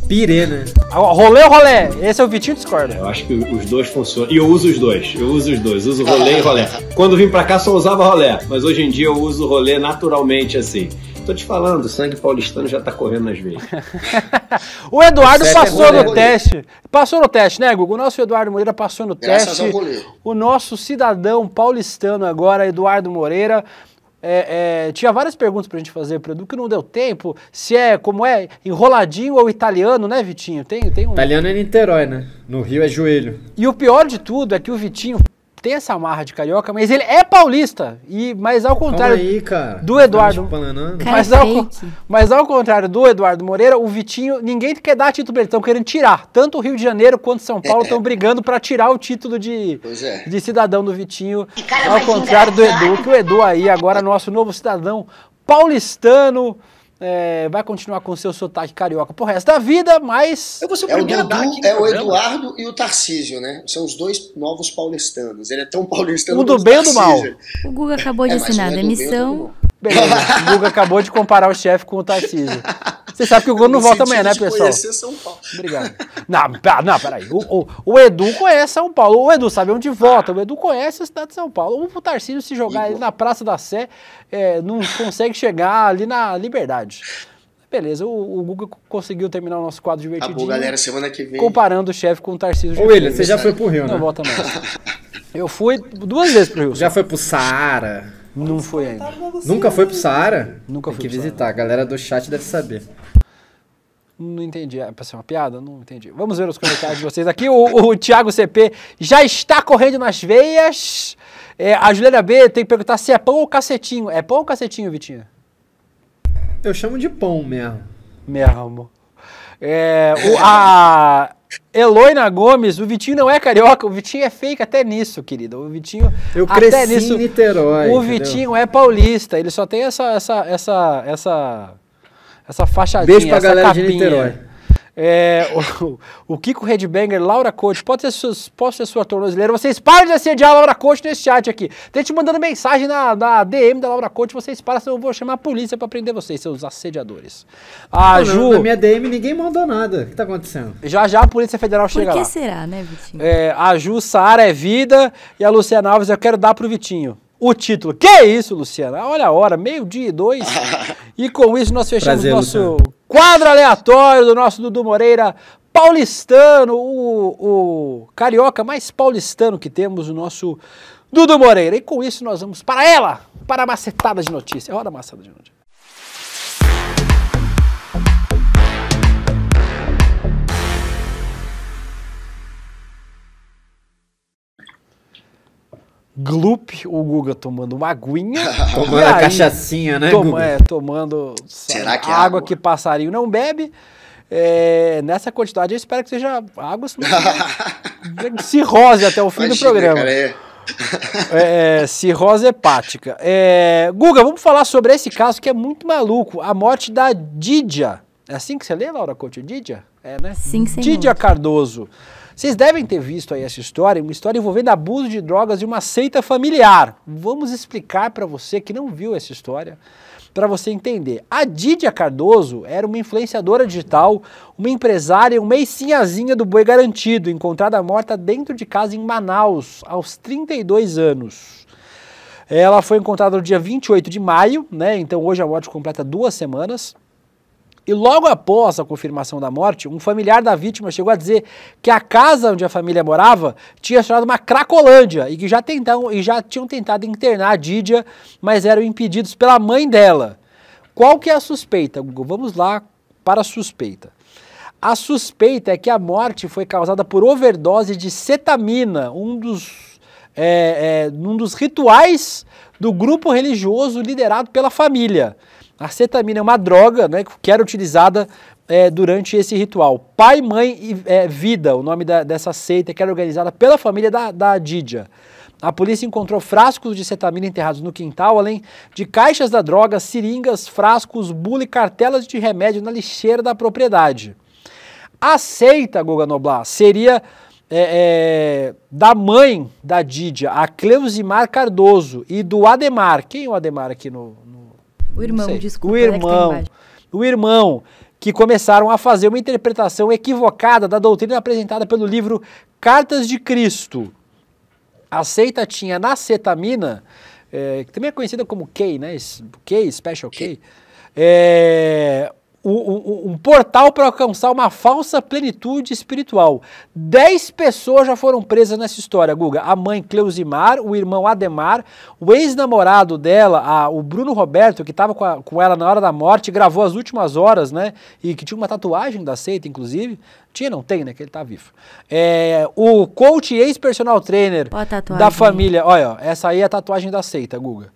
Speaker 4: Pirê, né? Ah, rolê é ou Rolê. Esse é o Vitinho Discord. É, eu acho que os dois funcionam. E eu uso os dois. Eu uso os dois. Uso rolê e Rolê. Quando vim pra cá só usava Rolê, Mas hoje em dia eu uso rolê naturalmente assim. Tô te falando, o sangue paulistano já tá correndo nas veias.
Speaker 1: o Eduardo Sério, passou é no teste. Passou no teste, né, Gugu? O nosso Eduardo Moreira passou no Graças teste. O nosso cidadão paulistano agora, Eduardo Moreira, é, é, tinha várias perguntas para a gente fazer para o Edu, que não deu tempo. Se é, como é, enroladinho ou italiano, né, Vitinho? Tem, tem um... Italiano é
Speaker 2: Niterói, né? No Rio é joelho.
Speaker 1: E o pior de tudo é que o Vitinho tem essa amarra de carioca, mas ele é paulista. E, mas ao contrário aí, do tá Eduardo.
Speaker 2: Mas ao,
Speaker 1: mas ao contrário do Eduardo Moreira, o Vitinho, ninguém quer dar título pra ele, estão querendo tirar. Tanto o Rio de Janeiro quanto São Paulo estão é. brigando para tirar o título de, é. de cidadão do Vitinho. ao contrário do Edu, que o Edu aí, agora nosso novo cidadão paulistano é, vai continuar com seu sotaque carioca pro resto da vida, mas. Eu vou ser o é o Dudu, é né, o Eduardo
Speaker 3: e o Tarcísio, né? São os dois novos paulistanos. Ele é tão paulistano quanto o do bem e do mal. O Guga acabou é, de é, assinar a demissão. Beleza, o Guga acabou de comparar o chefe com o Tarcísio.
Speaker 1: Você sabe que o Globo não volta amanhã, né, pessoal? conhecer
Speaker 4: São Paulo. Obrigado.
Speaker 1: Não, não peraí. O, o, o, Edu conhece São Paulo. O Edu sabe onde volta. O Edu conhece a cidade de São Paulo. O Tarcísio, se jogar ali na Praça da Sé, é, não consegue chegar ali na Liberdade. Beleza, o, o conseguiu terminar o nosso quadro tá divertidinho. Acabou, galera, semana que vem. Comparando o chefe com o Tarcísio. Ô, William, você já foi pro Rio, né? Não volta mais.
Speaker 2: Eu fui duas vezes pro Rio. Já foi pro Saara? Não fui ainda. Nunca foi pro Saara? Nunca fui. Tem que visitar, a galera do chat deve saber.
Speaker 1: Não entendi. É para ser uma piada? Não entendi. Vamos ver os comentários de vocês aqui. O, o Thiago CP já está correndo nas veias. É, a Juliana B tem que perguntar se é pão ou cacetinho. É pão ou cacetinho, Vitinho? Eu chamo de pão mesmo. Mesmo. É, o, a Eloina Gomes, o Vitinho não é carioca, o Vitinho é fake até nisso, querido. O Vitinho. Eu cresci nisso, em Niterói. O entendeu? Vitinho é paulista, ele só tem essa, essa, essa, essa essa fachadinha, Beijo pra essa galera capinha. de É, o, o Kiko Redbanger, Laura Coach, pode ser, suas, pode ser sua tornozeleira. Vocês param de assediar a Laura Coach nesse chat aqui. Tem te mandando mensagem na, na DM da Laura Coach, vocês param, senão eu vou chamar a polícia para prender vocês, seus assediadores. A não, Ju. Não, na minha DM ninguém mandou nada. O que tá acontecendo? Já já a Polícia Federal chega lá. Por que será, né, Vitinho? É, a Ju, Sara é vida e a Luciana Alves, eu quero dar pro Vitinho o título. Que isso, Luciana? Olha a hora, meio-dia e dois. e com isso nós fechamos o nosso Luciano. quadro aleatório do nosso Dudu Moreira paulistano, o, o carioca mais paulistano que temos, o nosso Dudu Moreira. E com isso nós vamos para ela, para a macetada de notícias. Roda a macetada de notícias. Gloop, o Guga tomando uma aguinha. tomando aí, a cachaçinha, né, toma, Guga? É, tomando Será que é água, água que passarinho não bebe. É, nessa quantidade, eu espero que seja água cirrose até o fim Imagina, do programa. É. É, é, cirrose hepática. É, Guga, vamos falar sobre esse caso que é muito maluco. A morte da Didia. É assim que você lê, Laura Couto? Didia? É,
Speaker 2: né? Sim, sim. Didia
Speaker 1: Cardoso. Vocês devem ter visto aí essa história, uma história envolvendo abuso de drogas de uma seita familiar. Vamos explicar para você que não viu essa história, para você entender. A Didia Cardoso era uma influenciadora digital, uma empresária, uma meicinhazinha do boi garantido, encontrada morta dentro de casa em Manaus, aos 32 anos. Ela foi encontrada no dia 28 de maio, né? Então hoje a morte completa duas semanas. E logo após a confirmação da morte, um familiar da vítima chegou a dizer que a casa onde a família morava tinha se tornado uma cracolândia e que já, e já tinham tentado internar a Didia, mas eram impedidos pela mãe dela. Qual que é a suspeita, Google? Vamos lá para a suspeita. A suspeita é que a morte foi causada por overdose de cetamina, um dos, é, é, um dos rituais do grupo religioso liderado pela família. A cetamina é uma droga né, que era utilizada é, durante esse ritual. Pai, Mãe e é, Vida, o nome da, dessa seita que era organizada pela família da, da Didia. A polícia encontrou frascos de cetamina enterrados no quintal, além de caixas da droga, seringas, frascos, bula e cartelas de remédio na lixeira da propriedade. A seita, Goga Noblar, seria é, é, da mãe da Didia, a Cleusimar Cardoso, e do Ademar. Quem é o Ademar aqui no,
Speaker 2: o irmão, desculpa. O é irmão.
Speaker 1: o irmão que começaram a fazer uma interpretação equivocada da doutrina apresentada pelo livro Cartas de Cristo. A seita tinha na cetamina, é, que também é conhecida como K, né? K, Special K, é, um, um, portal para alcançar uma falsa plenitude espiritual. Dez pessoas já foram presas nessa história, Guga. A mãe Cleusimar, o irmão Ademar, o ex-namorado dela, a, o Bruno Roberto, que estava com, com, ela na hora da morte, gravou as últimas horas, né? E que tinha uma tatuagem da seita, inclusive. Tinha, não tem, né? Que ele tá vivo. É, o coach ex-personal trainer da família. Olha, essa aí é a tatuagem da seita, Guga.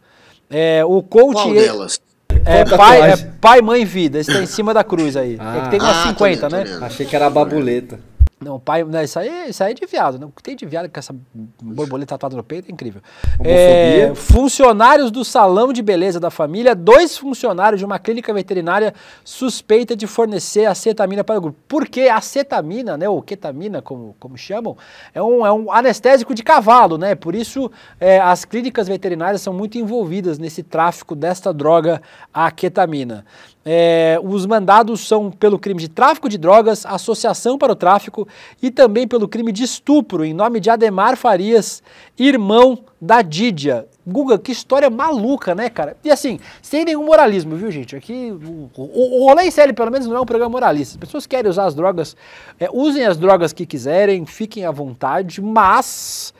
Speaker 1: É, o coach. Qual delas? É, pai, é pai, mãe e vida. Esse tá em cima da cruz aí. Ah, é que tem ah, umas ah, 50, né? Achei que era a babuleta. Não, pai, isso, aí, isso aí é de viado. Não né? tem de viado com essa borboleta tatuada no peito, é incrível. É, funcionários do salão de beleza da família, dois funcionários de uma clínica veterinária suspeita de fornecer acetamina para o grupo. Porque acetamina, né, ou ketamina, como, como chamam, é um, é um anestésico de cavalo, né? Por isso, é, as clínicas veterinárias são muito envolvidas nesse tráfico desta droga, a ketamina. É, os mandados são pelo crime de tráfico de drogas, associação para o tráfico e também pelo crime de estupro, em nome de Ademar Farias, irmão da Dídia. Guga, que história maluca, né, cara? E assim, sem nenhum moralismo, viu, gente? Aqui, o, o, o Rolê em Série, pelo menos, não é um programa moralista. As pessoas querem usar as drogas, é, usem as drogas que quiserem, fiquem à vontade, mas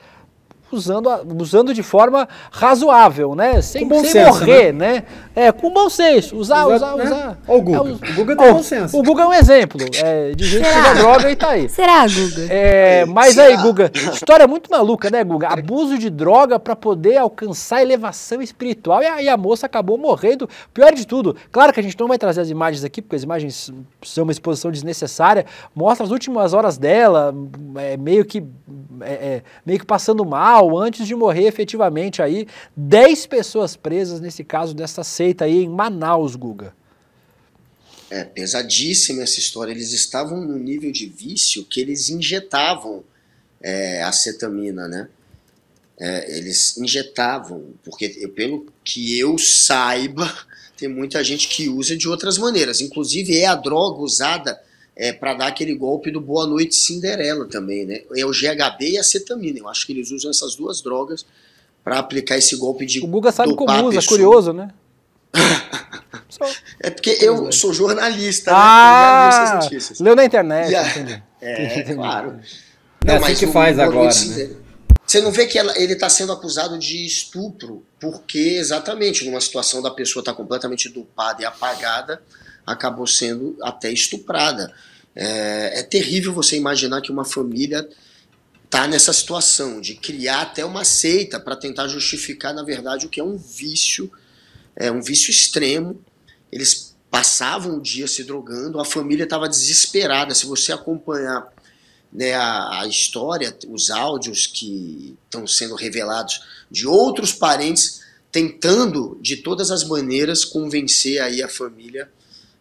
Speaker 1: usando, usando de forma razoável, né? Sem, sem senso, morrer, né? né? É, com bom senso. Usar, usar, né? usar. Ou o é Guga. É, o Guga tem bom senso. O Guga é um exemplo é, de gente Será? que droga e tá aí. Será, Guga? É, mas Será? aí, Guga, história muito maluca, né, Guga? Abuso de droga para poder alcançar elevação espiritual. E aí a moça acabou morrendo. Pior de tudo, claro que a gente não vai trazer as imagens aqui, porque as imagens são uma exposição desnecessária. Mostra as últimas horas dela, é, meio que é, é meio que passando mal, antes de morrer efetivamente aí. 10 pessoas presas nesse caso dessa cena seita aí em Manaus, Guga.
Speaker 3: É pesadíssima essa história. Eles estavam no nível de vício que eles injetavam é, acetamina, né? É, eles injetavam, porque pelo que eu saiba, tem muita gente que usa de outras maneiras. Inclusive é a droga usada é, para dar aquele golpe do Boa Noite Cinderela também, né? É o GHB e a cetamina. Eu acho que eles usam essas duas drogas para aplicar esse golpe de. O Guga sabe como usa, curioso, né? É porque eu é. sou jornalista, né? ah, né? leu na internet, entendi. É, claro. É não, é assim que faz o, agora, né? Você não vê que ela, ele está sendo acusado de estupro, porque exatamente numa situação da pessoa estar tá completamente dopada e apagada, acabou sendo até estuprada. É, é terrível você imaginar que uma família está nessa situação de criar até uma seita para tentar justificar, na verdade, o que é um vício é, um vício extremo. Eles passavam o dia se drogando, a família estava desesperada. Se você acompanhar né, a, a, história, os áudios que estão sendo revelados de outros parentes tentando de todas as maneiras convencer aí a família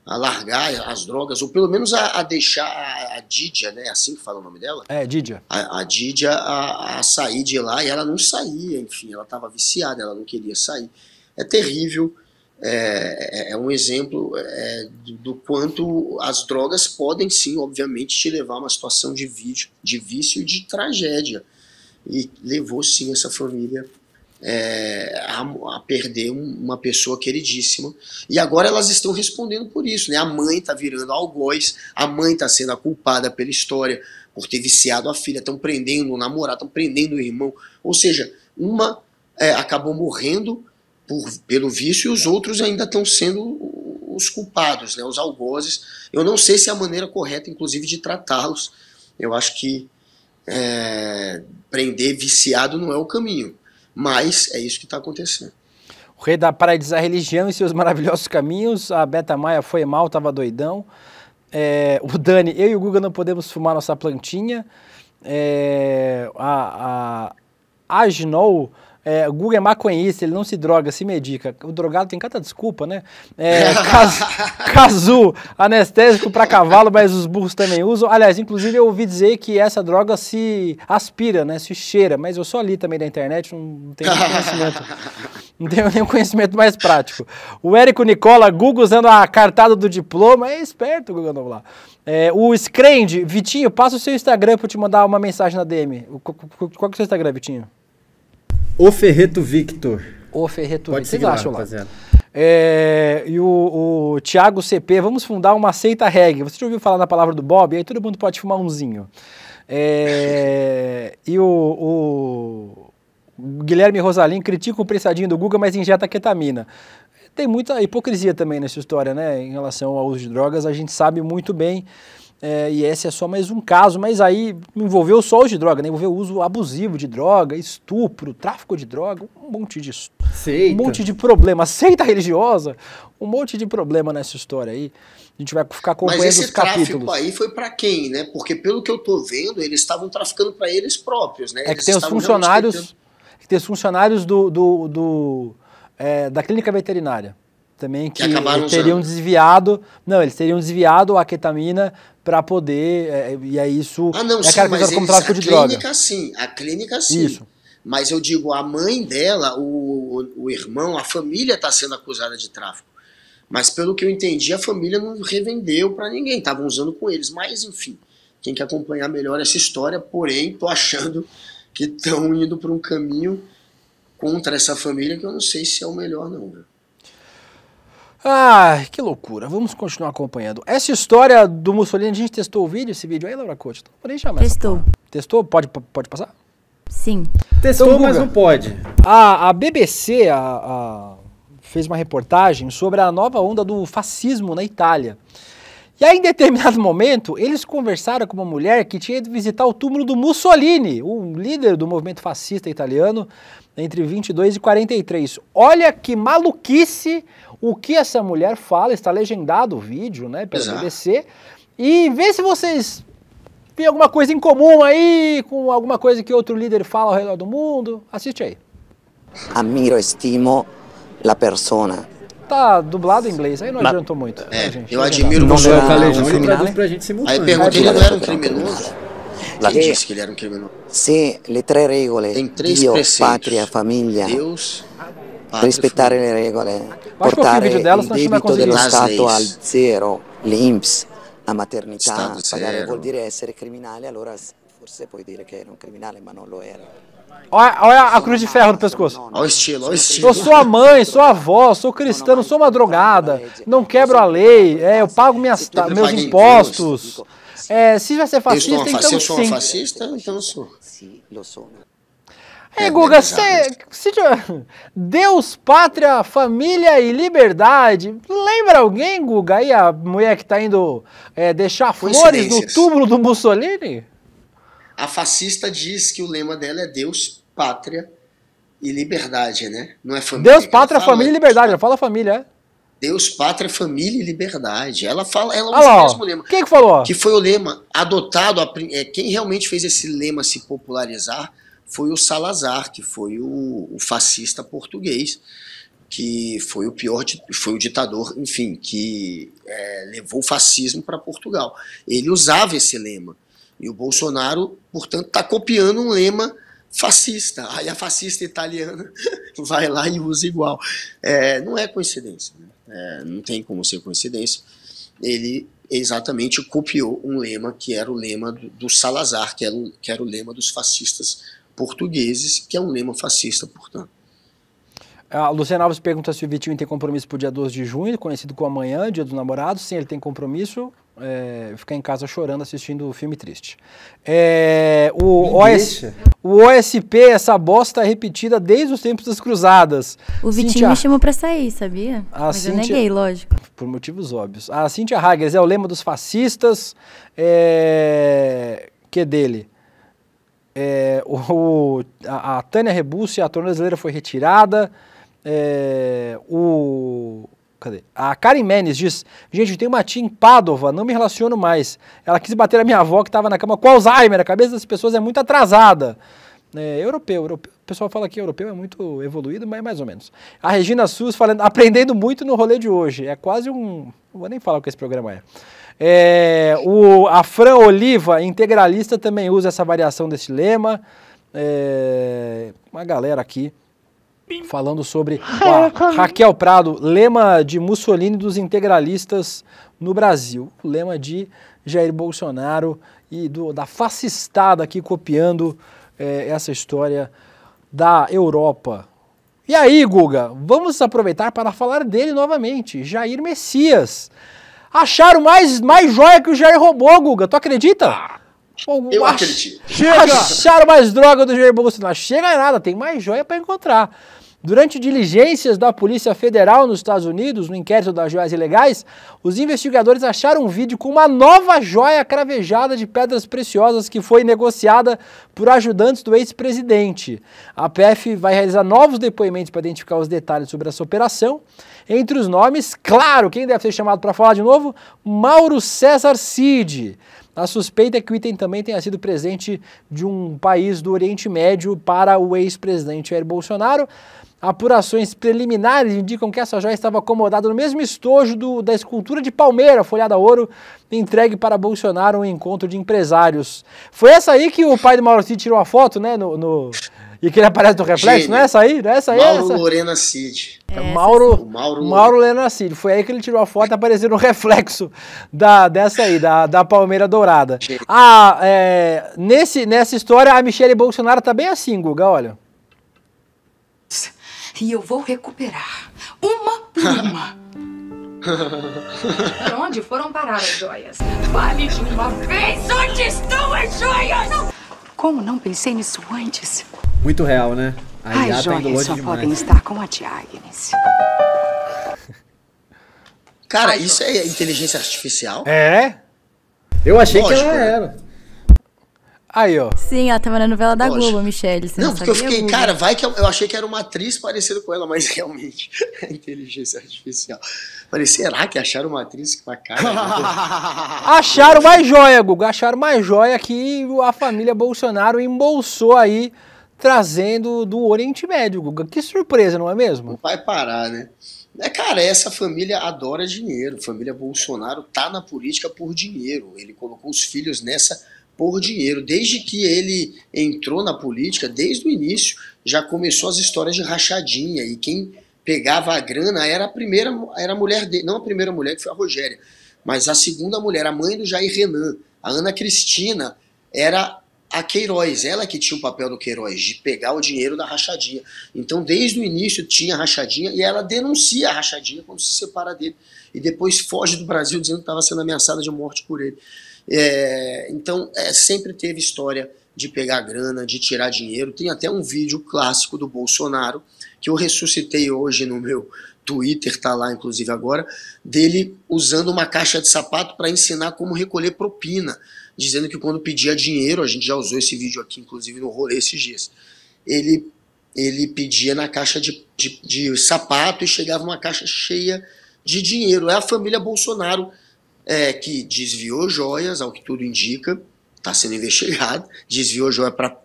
Speaker 3: a largar as drogas, ou pelo menos a, a deixar a, a Didia, né? É assim que fala o nome dela? É, Didia. A, a Didia a, a sair de lá e ela não saía, enfim, ela estava viciada, ela não queria sair é terrível. É, é, é um exemplo é, do, do, quanto as drogas podem sim, obviamente, te levar a uma situação de, vício, de vício e de tragédia. E levou sim essa família é, a, a, perder uma pessoa queridíssima. E agora elas estão respondendo por isso. Né? A mãe está virando algoz, a mãe está sendo a culpada pela história por ter viciado a filha, estão prendendo o namorado, estão prendendo o irmão. Ou seja, uma é, acabou morrendo por, pelo vício e os outros ainda estão sendo os culpados, né, os algozes. Eu não sei se é a maneira correta, inclusive, de tratá-los. Eu acho que é, prender viciado não é o caminho, mas é isso que está acontecendo. O rei da praia
Speaker 1: diz a religião e seus maravilhosos caminhos. A Beta Maia foi mal, estava doidão. É, o Dani, eu e o Guga não podemos fumar nossa plantinha. É, a, a Agnol é, o Guga é maconhista, ele não se droga, se medica. O drogado tem cada desculpa, né? É, casu, anestésico para cavalo, mas os burros também usam. Aliás, inclusive eu ouvi dizer que essa droga se aspira, né? Se cheira, mas eu só li também da internet, não tenho nenhum conhecimento. Não tenho nenhum conhecimento mais prático. O Érico Nicola, Guga usando a cartada do diploma, é esperto, Guga lá. É, o Scrend, Vitinho, passa o seu Instagram para eu te mandar uma mensagem na DM. Qual que é o seu Instagram, Vitinho?
Speaker 2: O Ferreto Victor.
Speaker 1: O Ferreto Pode Victor. Vocês acham lá? É, e o, o Thiago CP, vamos fundar uma seita reggae. Você já ouviu falar na palavra do Bob? Aí todo mundo pode fumar umzinho. É, e o, o, Guilherme Rosalim critica o prensadinho do Guga, mas injeta ketamina. Tem muita hipocrisia também nessa história, né? Em relação ao uso de drogas, a gente sabe muito bem é, e esse é só mais um caso, mas aí envolveu só os de droga, né? envolveu uso abusivo de droga, estupro, tráfico de droga, um monte de Seita. um monte de problema, seita religiosa, um monte de problema nessa história aí. A gente vai ficar acompanhando Mas esse tráfico aí
Speaker 3: foi para quem, né? Porque pelo que eu tô vendo, eles estavam traficando para eles próprios, né? Eles é que tem os funcionários, tentando...
Speaker 1: É tem os funcionários do, do, do é, da clínica veterinária também que, que teriam usando. desviado. Não, eles teriam desviado a ketamina para poder. É, e aí isso ah, não, é sim, caracterizado como tráfico de droga. A clínica
Speaker 3: sim, a clínica sim. Isso. Mas eu digo, a mãe dela, o, o, o irmão, a família está sendo acusada de tráfico. Mas pelo que eu entendi, a família não revendeu para ninguém, estavam usando com eles. Mas enfim, tem que acompanhar melhor essa história. Porém, tô achando que estão indo para um caminho contra essa família que eu não sei se é o melhor, não. Viu?
Speaker 1: Ah, que loucura. Vamos continuar acompanhando. Essa história do Mussolini, a gente testou o vídeo, esse vídeo aí, Laura Couto? Não vou nem chamar. Testou. Testou? Pode, pode passar? Sim. Testou, então, mas não pode. A, a BBC a, a, fez uma reportagem sobre a nova onda do fascismo na Itália. E aí, em determinado momento, eles conversaram com uma mulher que tinha ido visitar o túmulo do Mussolini, o líder do movimento fascista italiano, entre 22 e 43. Olha que maluquice o que essa mulher fala, está legendado o vídeo, né, pela Exato. BBC, e vê se vocês têm alguma coisa em comum aí, com alguma coisa que outro líder fala ao redor do mundo. Assiste aí.
Speaker 3: Ammiro, estimo la persona
Speaker 1: tá dublado em inglês, aí não adiantou muito. Né, é, gente, eu admiro o você. Não, falei, não, não, não, pra gente Aí perguntei, ele não era um criminoso?
Speaker 3: Lá disse que ele era um criminoso. Sim, le tre regole, Tem três Dio, patria, família. Deus, rispettare le regole, portare il debito dello Stato al zero, l'Inps, la maternità, pagare vuol dire essere criminale, allora forse puoi dire che era un criminale ma non lo era.
Speaker 1: Olha, olha a cruz de ferro no pescoço. Olha o estilo, olha o estilo. sou a mãe, sou a avó, sou cristã, não sou uma drogada, não quebro a lei, é, eu pago minhas, tá meus impostos. É, se vai é ser fascista, então sim. Se então eu sou fascista,
Speaker 3: então sou. Sim, eu sou. Ei, é, é, Guga, você,
Speaker 1: né? Deus, pátria, família e liberdade. Lembra alguém, Guga, aí a mulher que está indo é, deixar flores no túmulo do Mussolini?
Speaker 3: A fascista diz que o lema dela é Deus, pátria e liberdade, né? Não é família. Deus, pátria, fala, família e liberdade. Ela fala família, é? Deus, pátria, família e liberdade. Ela fala, ela usa o mesmo lema. Quem que falou? Que foi o lema adotado, a, é, quem realmente fez esse lema se popularizar foi o Salazar, que foi o, o fascista português, que foi o pior, foi o ditador, enfim, que é, levou o fascismo para Portugal. Ele usava esse lema. E o Bolsonaro, portanto, está copiando um lema fascista. Aí a fascista italiana vai lá e usa igual. É, não é coincidência, né? é, não tem como ser coincidência. Ele exatamente copiou um lema que era o lema do, do Salazar, que era, o, que era o lema dos fascistas portugueses, que é um lema fascista, portanto.
Speaker 1: É, a Luciana Alves pergunta se o Vitinho tem compromisso para o dia 12 de junho, conhecido como amanhã, dia dos namorados. Sim, ele tem compromisso. É, ficar em casa chorando assistindo o filme triste. É, o, OS, o, OSP, essa bosta é repetida desde os tempos das cruzadas. O Vitinho me chamou pra sair, sabia? A ah, Mas eu neguei, lógico. Por motivos óbvios. A ah, Cintia Haggers é o lema dos fascistas, é... que é dele. É, o, a, a Tânia Rebussi, a brasileira, foi retirada. É, o, cadê? A Karen Menes diz: Gente, tem uma tia em Padova, não me relaciono mais. Ela quis bater a minha avó que estava na cama com Alzheimer. A cabeça das pessoas é muito atrasada. É, europeu, europeu, o pessoal fala que europeu é muito evoluído, mas mais ou menos. A Regina Sus falando, aprendendo muito no rolê de hoje. É quase um. Não vou nem falar o que esse programa é. É, o, a Fran Oliva, integralista, também usa essa variação desse lema. É, uma galera aqui falando sobre Raquel Prado, lema de Mussolini dos integralistas no Brasil, o lema de Jair Bolsonaro e do, da fascistada aqui copiando é, essa história da Europa. E aí, Guga, vamos aproveitar para falar dele novamente, Jair Messias. Acharam mais, mais joia que o Jair roubou, Guga. Tu acredita? Ah,
Speaker 3: Pô, eu ach... acredito.
Speaker 1: Chega! Acharam mais droga do Jair Bolsonaro. Chega nada, tem mais joia para encontrar. Durante diligências da Polícia Federal nos Estados Unidos, no inquérito das joias ilegais, os investigadores acharam um vídeo com uma nova joia cravejada de pedras preciosas que foi negociada por ajudantes do ex-presidente. A PF vai realizar novos depoimentos para identificar os detalhes sobre essa operação. Entre os nomes, claro, quem deve ser chamado para falar de novo? Mauro César Cid. A suspeita é que o item também tenha sido presente de um país do Oriente Médio para o ex-presidente Jair Bolsonaro. Apurações preliminares indicam que essa joia estava acomodada no mesmo estojo do, da escultura de palmeira folhada a ouro entregue para Bolsonaro em um encontro de empresários. Foi essa aí que o pai do Mauro Cid tirou a foto, né? No, no, e que ele aparece no reflexo, Gênio. não é essa aí? Não é essa aí? É Mauro é essa? Lorena
Speaker 3: Cid. É, é Mauro,
Speaker 1: Mauro, Mauro Lorena Cid. Foi aí que ele tirou a foto e apareceu no reflexo da, dessa aí, da, da Palmeira Dourada. Ah, é, nesse, nessa história, a Michelle Bolsonaro tá bem assim, Guga, olha. E eu vou recuperar, uma por
Speaker 3: uma. Por
Speaker 4: onde foram parar as joias?
Speaker 1: Fale de uma vez onde estão as joias!
Speaker 4: Como não pensei nisso antes?
Speaker 2: Muito real, né? A Ai, Iá tá indo longe só demais. podem estar
Speaker 3: com a Diagnes. Cara, isso é inteligência artificial? É? Eu achei Lógico, que ela né? era. Aí, ó. Sim,
Speaker 4: ela tava na novela da Lógico. Globo, Michelle. não, não porque eu fiquei, cara,
Speaker 3: vai que eu, eu, achei que era uma atriz parecida com ela, mas realmente é inteligência artificial. Falei, será que acharam uma atriz com a cara?
Speaker 1: acharam mais joia, Guga. Acharam mais joia que a família Bolsonaro embolsou aí trazendo do Oriente Médio, Guga. Que surpresa, não é mesmo? Não
Speaker 3: vai parar, né? É, cara, essa família adora dinheiro. Família Bolsonaro tá na política por dinheiro. Ele colocou os filhos nessa por dinheiro. Desde que ele entrou na política, desde o início, já começou as histórias de rachadinha. E quem pegava a grana era a primeira era a mulher dele, não a primeira mulher que foi a Rogéria, mas a segunda mulher, a mãe do Jair Renan, a Ana Cristina, era a Queiroz, ela que tinha o papel do Queiroz, de pegar o dinheiro da rachadinha. Então, desde o início tinha rachadinha e ela denuncia a rachadinha quando se separa dele. E depois foge do Brasil dizendo que estava sendo ameaçada de morte por ele. É, então, é, sempre teve história de pegar grana, de tirar dinheiro. Tem até um vídeo clássico do Bolsonaro, que eu ressuscitei hoje no meu Twitter, tá lá inclusive agora, dele usando uma caixa de sapato para ensinar como recolher propina dizendo que quando pedia dinheiro, a gente já usou esse vídeo aqui, inclusive no rolê esses dias, ele, ele pedia na caixa de, de, de sapato e chegava uma caixa cheia de dinheiro. É a família Bolsonaro é, que desviou joias, ao que tudo indica, está sendo investigado, desviou joias para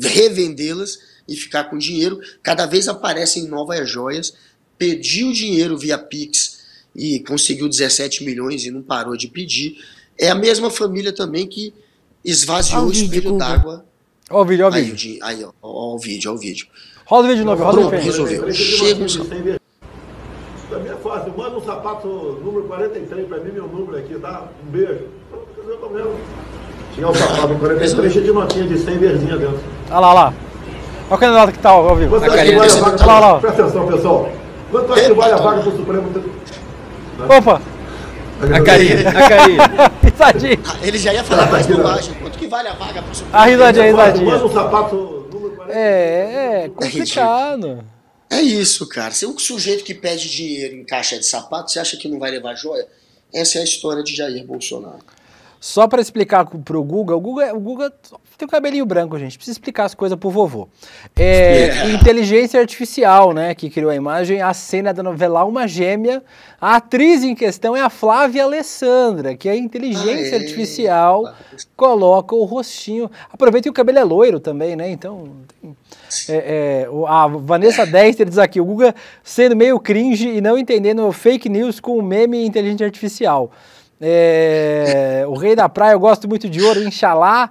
Speaker 3: revendê-las e ficar com dinheiro. Cada vez aparecem novas joias, pediu dinheiro via Pix e conseguiu 17 milhões e não parou de pedir é a mesma família também que esvaziou o, espelho d'água. Olha o vídeo, olha o vídeo. Aí, aí ó, o vídeo, ó o vídeo. Roda o vídeo de novo, roda Pronto, resolveu. Chega um sapato.
Speaker 4: é fácil, manda um sapato número 43 pra mim, meu número aqui, tá? um beijo. Eu tô Tinha um sapato 43 cheio de notinha de 100 verdinha dentro. Olha lá, olha lá.
Speaker 1: Olha o candidato que tá ao vivo. Quanto é que vale a vaga? Presta atenção, pessoal. Quanto é que vale a vaga do Supremo?
Speaker 2: Opa!
Speaker 3: A cair, a cair. risadinha. Ah, ele já ia falar mais bobagem. Quanto que vale a vaga pro A risadinha, a risadinha. um sapato. É, é, é complicado. É isso, cara. Se um sujeito que pede dinheiro em caixa de sapato, você acha que não vai levar joia? Essa é a história de Jair Bolsonaro.
Speaker 1: Só para explicar para o Guga, é, o Guga tem o cabelinho branco, gente. Precisa explicar as coisas para o vovô. É, yeah. É. Inteligência artificial, né? Que criou a imagem, a cena da novela Uma Gêmea. A atriz em questão é a Flávia Alessandra, que é a inteligência Aê. artificial coloca o rostinho. Aproveita que o cabelo é loiro também, né? Então. É, é, a Vanessa Dester diz aqui: o Guga sendo meio cringe e não entendendo fake news com meme e inteligência artificial. É, o Rei da Praia, eu gosto muito de ouro, Inxalá.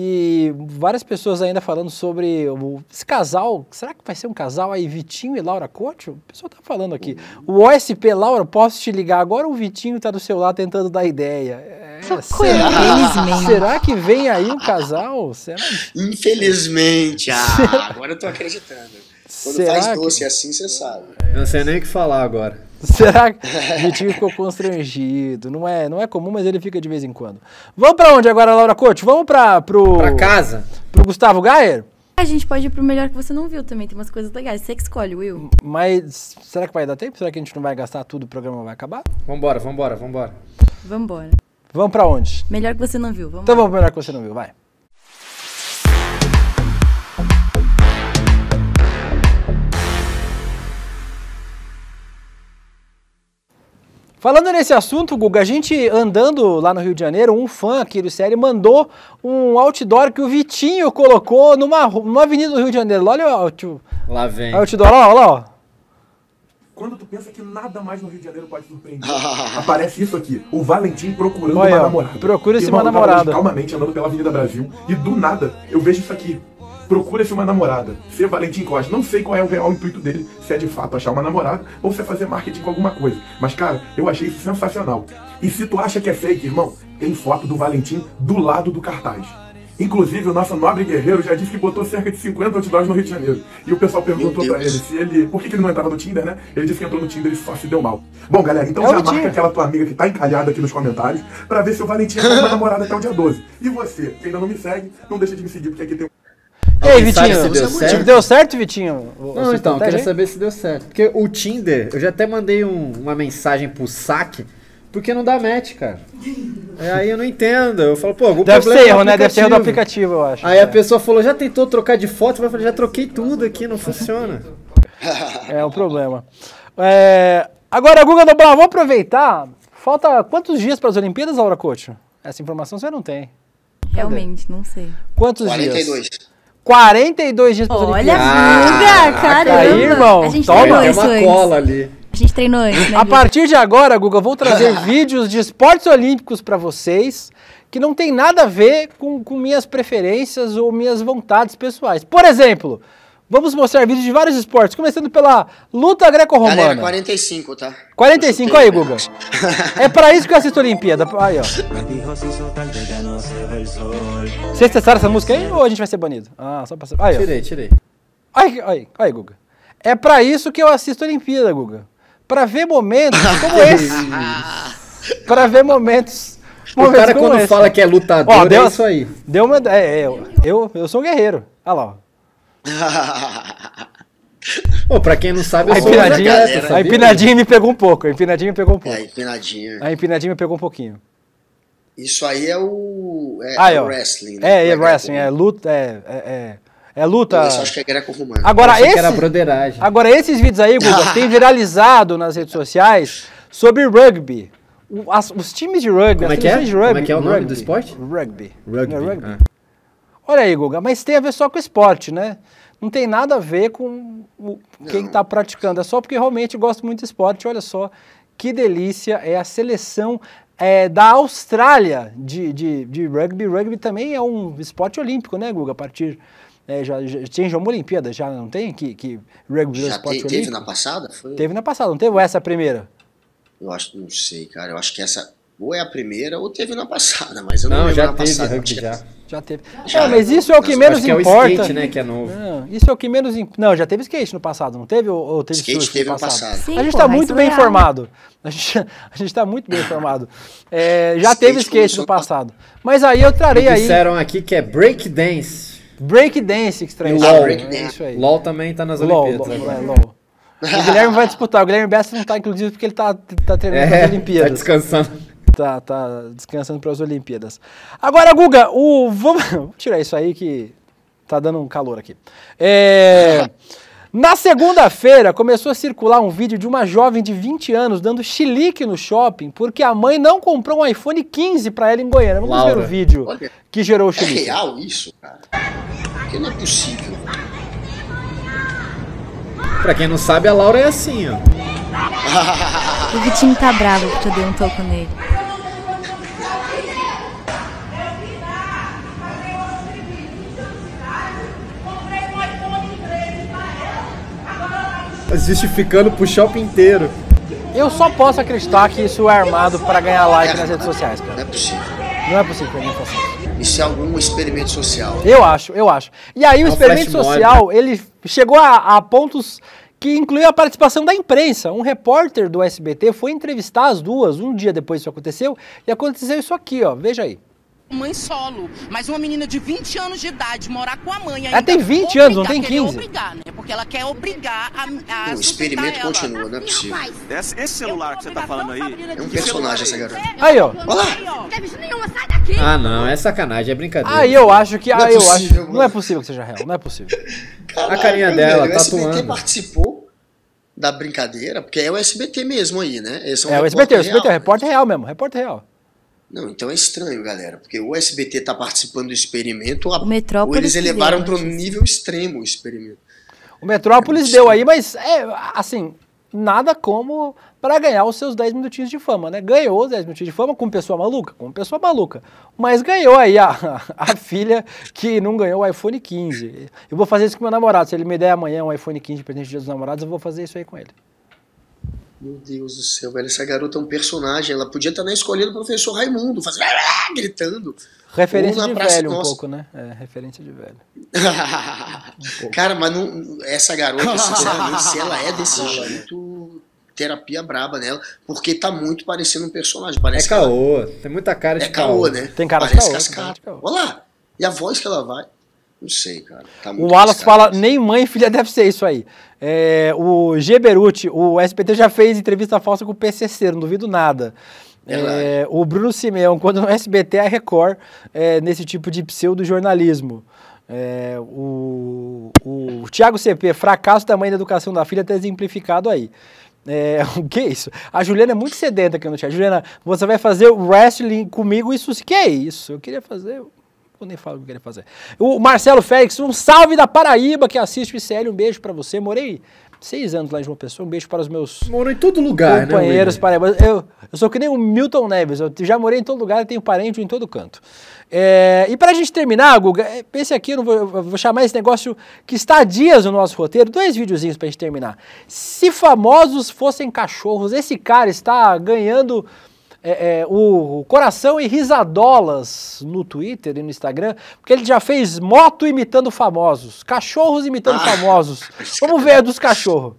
Speaker 1: E várias pessoas ainda falando sobre esse casal. Será que vai ser um casal aí, Vitinho e Laura Couto? O pessoal tá falando aqui. O OSP, Laura, posso te ligar agora? O Vitinho tá do seu lado tentando dar ideia. É,
Speaker 3: será, será
Speaker 1: que vem aí um casal? Será?
Speaker 3: Infelizmente. Ah, agora eu tô acreditando. Quando será faz doce que... assim, você sabe.
Speaker 1: não sei nem o que falar agora. Será que o Vitinho ficou constrangido? Não é, não é comum, mas ele fica de vez em quando. Vamos para onde agora, Laura Corte? Vamos para pro pra casa. Pro Gustavo Gaier. A gente
Speaker 2: pode ir pro melhor que você não viu também, tem umas coisas legais. Você que escolhe, Will.
Speaker 1: Mas será que vai dar tempo? Será que a gente não vai gastar tudo, o programa vai acabar? Vambora, vambora, vambora. Vambora. Vamos para onde?
Speaker 4: Melhor que você não viu.
Speaker 1: Então vamos pro melhor que você não viu, vai. Falando nesse assunto, Guga, a gente andando lá no Rio de Janeiro, um fã aqui do Série mandou um outdoor que o Vitinho colocou numa, numa avenida do Rio de Janeiro. Olha o outdoor.
Speaker 4: Lá vem. outdoor, olha lá, ó. Quando tu pensa que nada mais no Rio de Janeiro pode surpreender, aparece isso aqui: o Valentim procurando olha, uma namorada. Procura-se uma namorada. Calmamente andando pela Avenida Brasil e do nada eu vejo isso aqui procura-se uma namorada. Ser Valentim Costa. Não sei qual é o real intuito dele, se é de fato achar uma namorada ou se é fazer marketing com alguma coisa. Mas, cara, eu achei isso sensacional. E se tu acha que é fake, irmão, tem foto do Valentim do lado do cartaz. Inclusive, o nosso nobre guerreiro já disse que botou cerca de 50 outdoors no Rio de Janeiro. E o pessoal perguntou pra ele se ele. Por que, que, ele não entrava no Tinder, né? Ele disse que entrou no Tinder e só se deu mal. Bom, galera, então é já marca dia. aquela tua amiga que tá encalhada aqui nos comentários pra ver se o Valentim é uma namorada até o dia 12. E você, que ainda não me segue, não deixa de me seguir, porque aqui tem um. Ei, Vitinho, se é deu certo? deu
Speaker 2: certo, Vitinho? Não, Você então, eu quero aí? saber se deu certo. Porque o Tinder, eu já até mandei um, uma mensagem pro saque, porque não dá match, cara. É, aí eu não entendo. Eu falo, pô, algum Deve problema ser erro, né? Deve ser erro do aplicativo, eu acho. Aí é. a pessoa falou, já tentou trocar de foto? Eu
Speaker 1: falei, já troquei tudo aqui, não funciona. É o problema. É, agora, Guga Noblar, vamos aproveitar. Falta quantos dias para as Olimpíadas, Laura Couto? Essa informação você não tem.
Speaker 4: Realmente, Cadê? não sei.
Speaker 1: Quantos 42. dias? 42. 42
Speaker 4: dias pra fazer Olha a ah, caramba. Tá aí, irmão, a gente toma. isso uma antes. cola ali. A gente treinou né, A partir
Speaker 1: de agora, Guga, eu vou trazer vídeos de esportes olímpicos para vocês que não tem nada a ver com, com minhas preferências ou minhas vontades pessoais. Por exemplo, Vamos mostrar vídeos de vários esportes, começando pela luta greco-romana. Galera,
Speaker 3: 45, tá?
Speaker 1: 45, aí, Guga. é pra isso que eu assisto a Olimpíada. Aí, ó. Vocês testaram essa música aí ou a gente vai ser banido? Ah, só pra... Aí, ó. Tirei, tirei. Aí, aí, aí, Guga. É pra isso que eu assisto a Olimpíada, Guga. Pra ver momentos como esse. pra ver momentos... o cara quando esse. fala que é lutador, ó, é deu, é isso aí. Deu uma... É, é, eu, eu, eu sou um guerreiro. Olha lá, ó. Pô, pra quem não
Speaker 3: sabe, eu a sou a empinadinha
Speaker 1: me pegou um pouco. A empinadinha me pegou um pouco. É, a
Speaker 3: empinadinha. A
Speaker 1: empinadinha me pegou um pouquinho.
Speaker 3: Isso aí é o. É, ah, é o wrestling, né? É, é, é, é wrestling, é
Speaker 1: luta. É, é, é, é luta. acho que é greco-romano. Agora, esse, era broderagem. agora, esses vídeos aí, Guga, tem viralizado nas redes sociais sobre rugby. Os, os times de rugby, Como é que é? Rugby, Como é que é o nome rugby. do esporte? Rugby. Rugby. rugby. Ah. Olha aí, Guga, mas tem a ver só com esporte, né? Não tem nada a ver com o, quem está praticando, é só porque realmente gosto muito de esporte. Olha só que delícia é a seleção é, da Austrália de, de, de rugby. Rugby também é um esporte olímpico, né, Guga? A partir é, já, já, uma Olimpíada, já não tem? Que, que rugby já esporte te, olímpico? Teve na
Speaker 3: passada? Foi... Teve
Speaker 1: na passada, não teve essa é
Speaker 3: primeira? Eu acho, não sei, cara. Eu acho que essa ou é a primeira, ou teve na passada, mas eu não, não lembro já na teve passada. Rugby já. É. já teve. Já, ah, mas isso é o que menos que importa. É o skate, né, que é novo.
Speaker 1: Não, isso é o que menos Não, já teve skate no passado, não teve? Ou, ou teve skate teve no passado? passado. Sim, a gente está muito bem é informado. A gente está muito bem informado. É, já skate teve skate no passado. Mas aí eu trarei disseram aí. Disseram aqui que é break dance. Break dance que estranho. LOL. Break é LOL também está nas LOL, Olimpíadas. LOL, LOL. O Guilherme vai disputar. O Guilherme Bessa não está, inclusive, porque ele está tá treinando é, nas Olimpíadas. Tá descansando tá, tá descansando para as Olimpíadas. Agora, Guga, o, vamos, tirar isso aí que tá dando um calor aqui. É, na segunda-feira, começou a circular um vídeo de uma jovem de 20 anos dando chilique no shopping porque a mãe não comprou um iPhone 15 para ela em Goiânia. Vamos
Speaker 3: Laura, ver o vídeo olha, que gerou o é chilique. É real isso, cara? Porque não é possível.
Speaker 2: Pra quem não sabe, a Laura é assim, ó.
Speaker 3: o
Speaker 1: Vitinho tá bravo porque eu dei um toco nele.
Speaker 2: justificando pro shopping inteiro.
Speaker 1: Eu só posso acreditar que isso é armado para ganhar like é, nas redes sociais, cara. Não é possível. Não é
Speaker 3: possível que alguém faça isso. Isso é algum experimento social.
Speaker 1: Eu acho, eu acho. E aí é o experimento social, mod. ele chegou a, a pontos que incluiu a participação da imprensa. Um repórter do SBT foi entrevistar as duas um dia depois que isso aconteceu e aconteceu isso aqui, ó. Veja aí
Speaker 3: mãe solo, mas uma menina de 20 anos de idade morar
Speaker 1: com a mãe ainda. Ela tem 20 obrigar, anos, não tem 15.
Speaker 3: Obrigar, né? Porque ela quer obrigar a, a O experimento continua, ela. não é possível. Esse, celular que você tá falando aí é um personagem essa garota.
Speaker 1: É, aí, ó. Olha lá.
Speaker 3: Ah, não, é sacanagem, é brincadeira. Aí eu acho que, não é aí é possível, eu
Speaker 1: acho, não é possível que seja real, não é possível.
Speaker 3: Caralho, a carinha dela velho, tá O SBT participou da brincadeira, porque é o SBT mesmo aí, né? Esse é, um é o SBT, é real, o SBT é
Speaker 1: repórter real mesmo, repórter real.
Speaker 3: Não, então é estranho, galera, porque o SBT está participando do experimento, o Metrópolis ou eles elevaram para um nível extremo o experimento.
Speaker 1: O Metrópolis é deu aí, mas é assim, nada como para ganhar os seus 10 minutinhos de fama, né? Ganhou os 10 minutinhos de fama com pessoa maluca, com pessoa maluca. Mas ganhou aí a, a filha que não ganhou o iPhone 15. Eu vou fazer isso com meu namorado. Se ele me der amanhã um iPhone 15 presente de dia dos namorados, eu vou fazer isso aí com ele.
Speaker 3: Meu Deus do céu, velho, essa garota é um personagem. Ela podia estar na escolha do professor Raimundo, fazendo gritando.
Speaker 1: Referência de praça, velho nossa. um pouco, né? É, referência de velho.
Speaker 3: um Cara, mas não, essa garota, sinceramente, se ela é desse jeito, terapia braba nela, porque tá muito parecendo um personagem. É parece é caô,
Speaker 2: ela... tem muita cara é de é caô. caô né? Tem cara parece de caô.
Speaker 3: Cascata. Olha lá, e a voz que ela vai. Não sei, cara. Tá o Wallace fala,
Speaker 1: nem mãe e filha deve ser isso aí. É, o Geberuti, o SPT já fez entrevista falsa com o PCC, não duvido nada. É, o Bruno Simeão, quando no SBT é Record, é, nesse tipo de pseudo-jornalismo. É, o, o, o Tiago CP, fracasso da mãe da educação da filha, está exemplificado aí. É, o que é isso? A Juliana é muito sedenta aqui no chat. Juliana, você vai fazer o wrestling comigo? Isso, que é isso? Eu queria fazer eu nem falo o que eu queria fazer. O Marcelo Félix, um salve da Paraíba que assiste o ICL. Um beijo para você. Morei seis anos lá em João Pessoa. Um beijo para os meus Moro em todo lugar, né, companheiros né, Eu, eu sou que nem o Milton Neves. Eu já morei em todo lugar, tenho parente em todo canto. É, e para a gente terminar, Guga, é, esse aqui, eu, vou, eu vou chamar esse negócio que está há dias no nosso roteiro. Dois videozinhos para a gente terminar. Se famosos fossem cachorros, esse cara está ganhando é, é, o, Coração e Risadolas no Twitter e no Instagram, porque ele já fez moto imitando famosos, cachorros imitando ah, famosos. Vamos é ver a dos cachorros.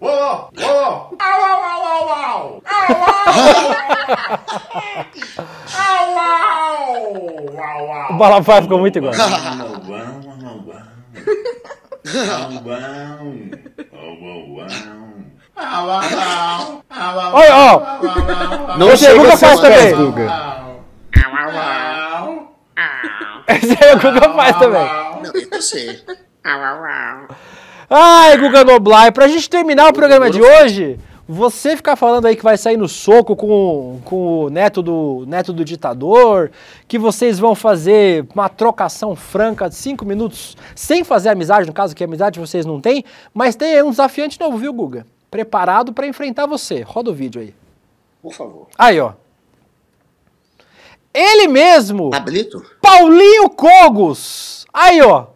Speaker 1: Uou, uou, au, au, au, au, au, au,
Speaker 2: au, au, au, O Balafá ficou muito igual.
Speaker 3: Oi, ó. Não Você nunca faz também.
Speaker 1: Esse aí o Guga faz também.
Speaker 3: Não, eu sei.
Speaker 1: Ai, Guga Noblar, pra gente terminar o programa de hoje, você ficar falando aí que vai sair no soco com, com o neto do, neto do ditador, que vocês vão fazer uma trocação franca de cinco minutos, sem fazer amizade, no caso que amizade vocês não têm, mas tem um desafiante novo, viu, Guga? Preparado para enfrentar você. Roda o vídeo aí. Por favor. Aí, ó. Ele mesmo! Pablito? Tá Paulinho Cogos! Aí, ó!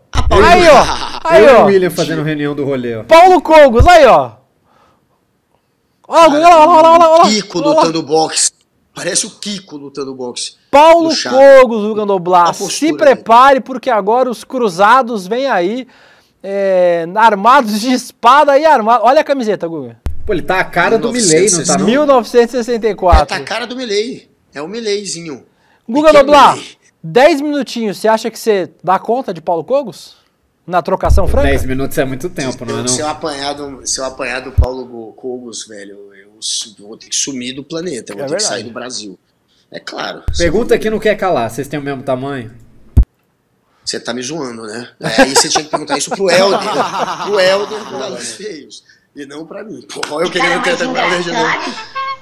Speaker 1: Aí, ó. Aí, ó. o William fazendo
Speaker 2: reunião do rolê, ó.
Speaker 1: Paulo Cogos, aí, ó. Olha lá, olha lá, olha lá, olha lá. Kiko lutando
Speaker 3: boxe. Parece o Kiko lutando boxe. Paulo
Speaker 1: Cogos, do Gandoblar. Se prepare, porque agora os cruzados vêm aí, é, armados de espada e armados. Olha a camiseta, Guga. Pô, ele tá a cara 1960, do Milley, não tá? Não? 1964. Ele tá
Speaker 3: a cara do Milley. É o Milleyzinho. Guga Doblar,
Speaker 1: 10 minutinhos, você acha que você dá conta de Paulo Cogos? Na trocação franca? 10 minutos é muito tempo,
Speaker 2: não é?
Speaker 3: Não? Se, eu apanhar do, se eu apanhar do Paulo Cogos, velho, eu vou ter que sumir do planeta, eu vou é ter verdade. que sair do Brasil. É claro. Pergunta que
Speaker 2: não quer calar, vocês têm o mesmo tamanho?
Speaker 3: Você tá me zoando, né? É, aí você tinha que perguntar isso pro Helder. Né? pro Helder dos Feios. E não pra mim. Pô, eu queria ter até pra de novo.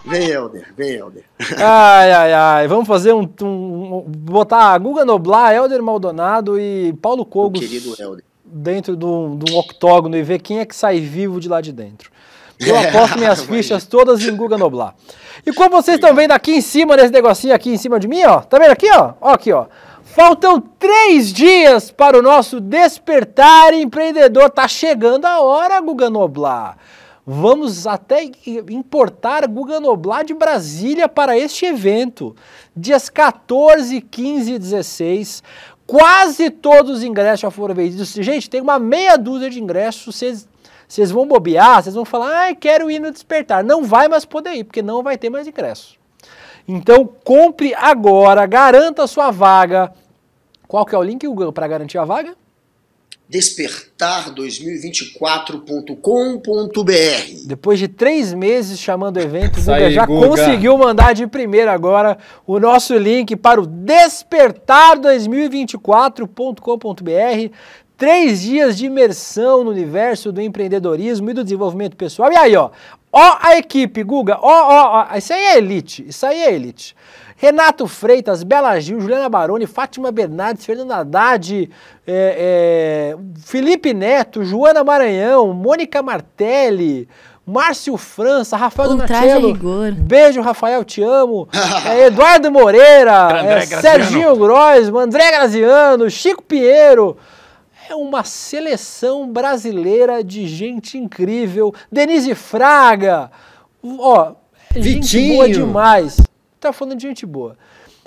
Speaker 3: Vem, Helder, vem, Helder.
Speaker 1: Ai, ai, ai. Vamos fazer um. um botar Guga Noblar, Helder Maldonado e Paulo Cogos. querido Helder. Dentro do, do octógono e ver quem é que sai vivo de lá de dentro. Eu aposto minhas fichas todas em Guga Noblar. E como vocês estão vendo aqui em cima desse negocinho aqui em cima de mim, ó. Tá vendo aqui, ó? Ó aqui, ó. Faltam três dias para o nosso despertar empreendedor. Tá chegando a hora, Guga Noblar. Vamos até importar Guga de Brasília para este evento. Dias 14, 15 e 16. Quase todos os ingressos já foram vendidos. Gente, tem uma meia dúzia de ingressos. Vocês vão bobear, vocês vão falar, ah, quero ir no despertar. Não vai mais poder ir, porque não vai ter mais ingressos. Então, compre agora, garanta a sua vaga. Qual que
Speaker 3: é o link, Google para garantir a vaga? despertar2024.com.br. Depois de três meses chamando o evento, Guga já Guga. conseguiu
Speaker 1: mandar de primeira agora o nosso link para o despertar2024.com.br. Três dias de imersão no universo do empreendedorismo e do desenvolvimento pessoal. E aí, ó, Ó a equipe, Guga, ó, ó, ó, isso aí é elite, isso aí é elite. Renato Freitas, Bela Gil, Juliana Baroni, Fátima Bernardes, Fernando Haddad, é, é, Felipe Neto, Joana Maranhão, Mônica Martelli, Márcio França, Rafael um Donatello. Beijo, Rafael, te amo. é, Eduardo Moreira, é, Serginho Grossman, André Graziano, Chico Pinheiro é uma seleção brasileira de gente incrível. Denise Fraga, ó, Vitinho. gente boa demais. Tá falando de gente boa.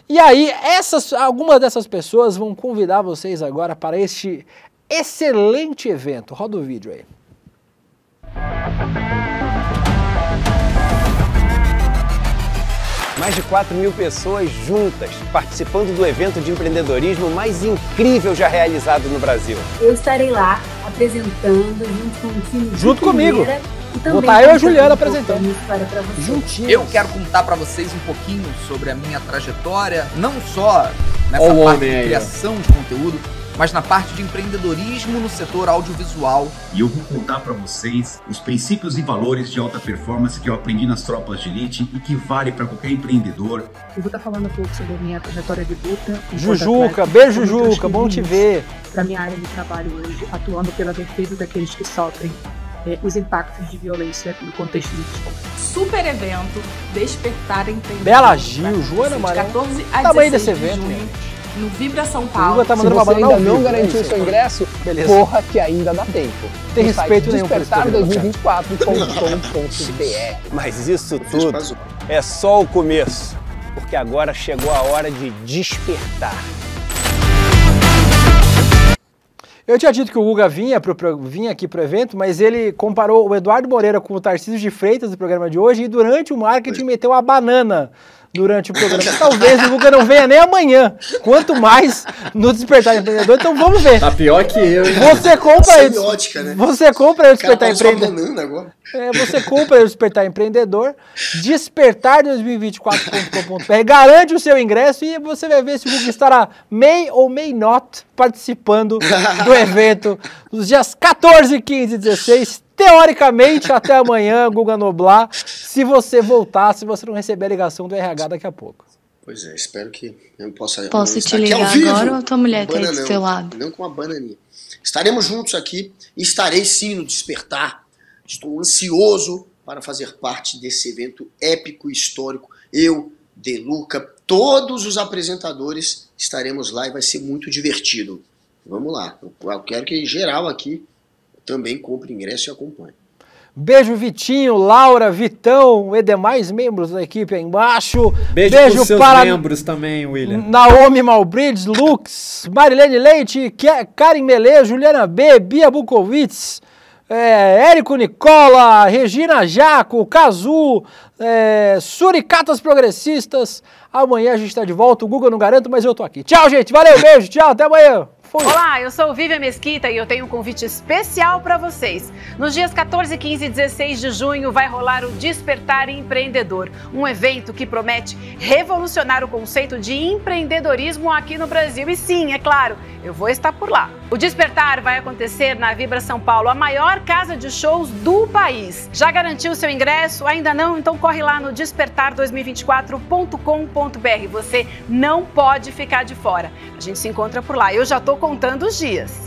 Speaker 1: E aí, essas, algumas dessas pessoas vão convidar vocês agora para este excelente evento. Roda o vídeo aí.
Speaker 4: Mais de 4 mil pessoas juntas, participando do evento de empreendedorismo mais incrível já realizado no Brasil. Eu estarei lá apresentando junto com o time. Junto comigo! Primeira.
Speaker 2: Vou estar tá eu e a Juliana apresentando.
Speaker 4: Juntinho. Eu quero contar para vocês um pouquinho sobre a minha trajetória, não só nessa oh, parte oh, de criação de conteúdo, mas na parte de empreendedorismo no setor audiovisual. E eu vou contar para vocês os princípios e valores de alta performance que eu aprendi nas tropas de elite e que vale para qualquer empreendedor. Eu vou estar tá falando um pouco sobre a minha trajetória de luta. Jujuca, beijo Jujuca, bom te ver. Para minha área de trabalho hoje, atuando pela defesa daqueles que sofrem
Speaker 1: é, os impactos de violência no contexto de Super evento Despertar Empreendedor. Bela Gil, Joana Maria. 14 a Tamanho desse evento, de junho, no Vibra São Paulo. Tá Se você ainda não garantiu é o seu ingresso, Beleza. porra que ainda dá tempo. Tem no respeito site
Speaker 4: despertar2024.com.br Mas isso tudo é só o começo, porque agora chegou a hora de despertar.
Speaker 1: Eu tinha dito que o Guga vinha, pro, pro, vinha aqui para o evento, mas ele comparou o Eduardo Moreira com o Tarcísio de Freitas do programa de hoje e durante o marketing meteu a banana durante o programa. Talvez o Guga não venha nem amanhã, quanto mais no Despertar Empreendedor. Então vamos ver. Tá pior que eu. Hein? Você compra é
Speaker 3: né? Você compra é, o Despertar Empreendedor.
Speaker 1: É, você compra o Despertar Empreendedor, despertar2024.com.br, garante o seu ingresso e você vai ver se o Guga estará may ou may not participando do evento nos dias 14, 15 e 16 teoricamente, até amanhã, Guga Noblar, se você voltar, se você não receber a ligação do RH daqui a pouco.
Speaker 3: Pois é, espero que eu possa. Posso te ligar agora ou a tua mulher aqui é do teu lado? Não com uma bananinha. Estaremos juntos aqui e estarei sim no despertar. Estou ansioso para fazer parte desse evento épico e histórico. Eu, De Luca, todos os apresentadores estaremos lá e vai ser muito divertido. Vamos lá. Eu quero que geral aqui também compre ingresso e acompanhe.
Speaker 1: Beijo, Vitinho, Laura, Vitão e demais membros da equipe aí embaixo. Beijo, Beijo seus para membros
Speaker 2: também, William.
Speaker 1: Naomi Malbrides, Lux, Marilene Leite, Karen Melê, Juliana B, Bia Bukovitz, é, Érico Nicola, Regina Jaco, Cazu, é, Suricatas Progressistas. Amanhã a gente está de volta. O Google não garanto, mas eu tô aqui. Tchau, gente. Valeu, beijo. Tchau, até amanhã. Foi. Olá, eu sou Vivian Mesquita e eu tenho um convite especial para vocês. Nos dias 14, 15 e 16 de junho vai rolar o Despertar Empreendedor, um evento que promete revolucionar o conceito de empreendedorismo aqui no Brasil. E sim, é claro, eu vou estar por lá. O Despertar vai acontecer na Vibra São Paulo, a maior casa de shows do país. Já garantiu seu ingresso? Ainda não? Então corre lá no
Speaker 4: despertar2024.com.br. Você não pode ficar de fora. A gente se encontra por lá. Eu já estou contando os dias.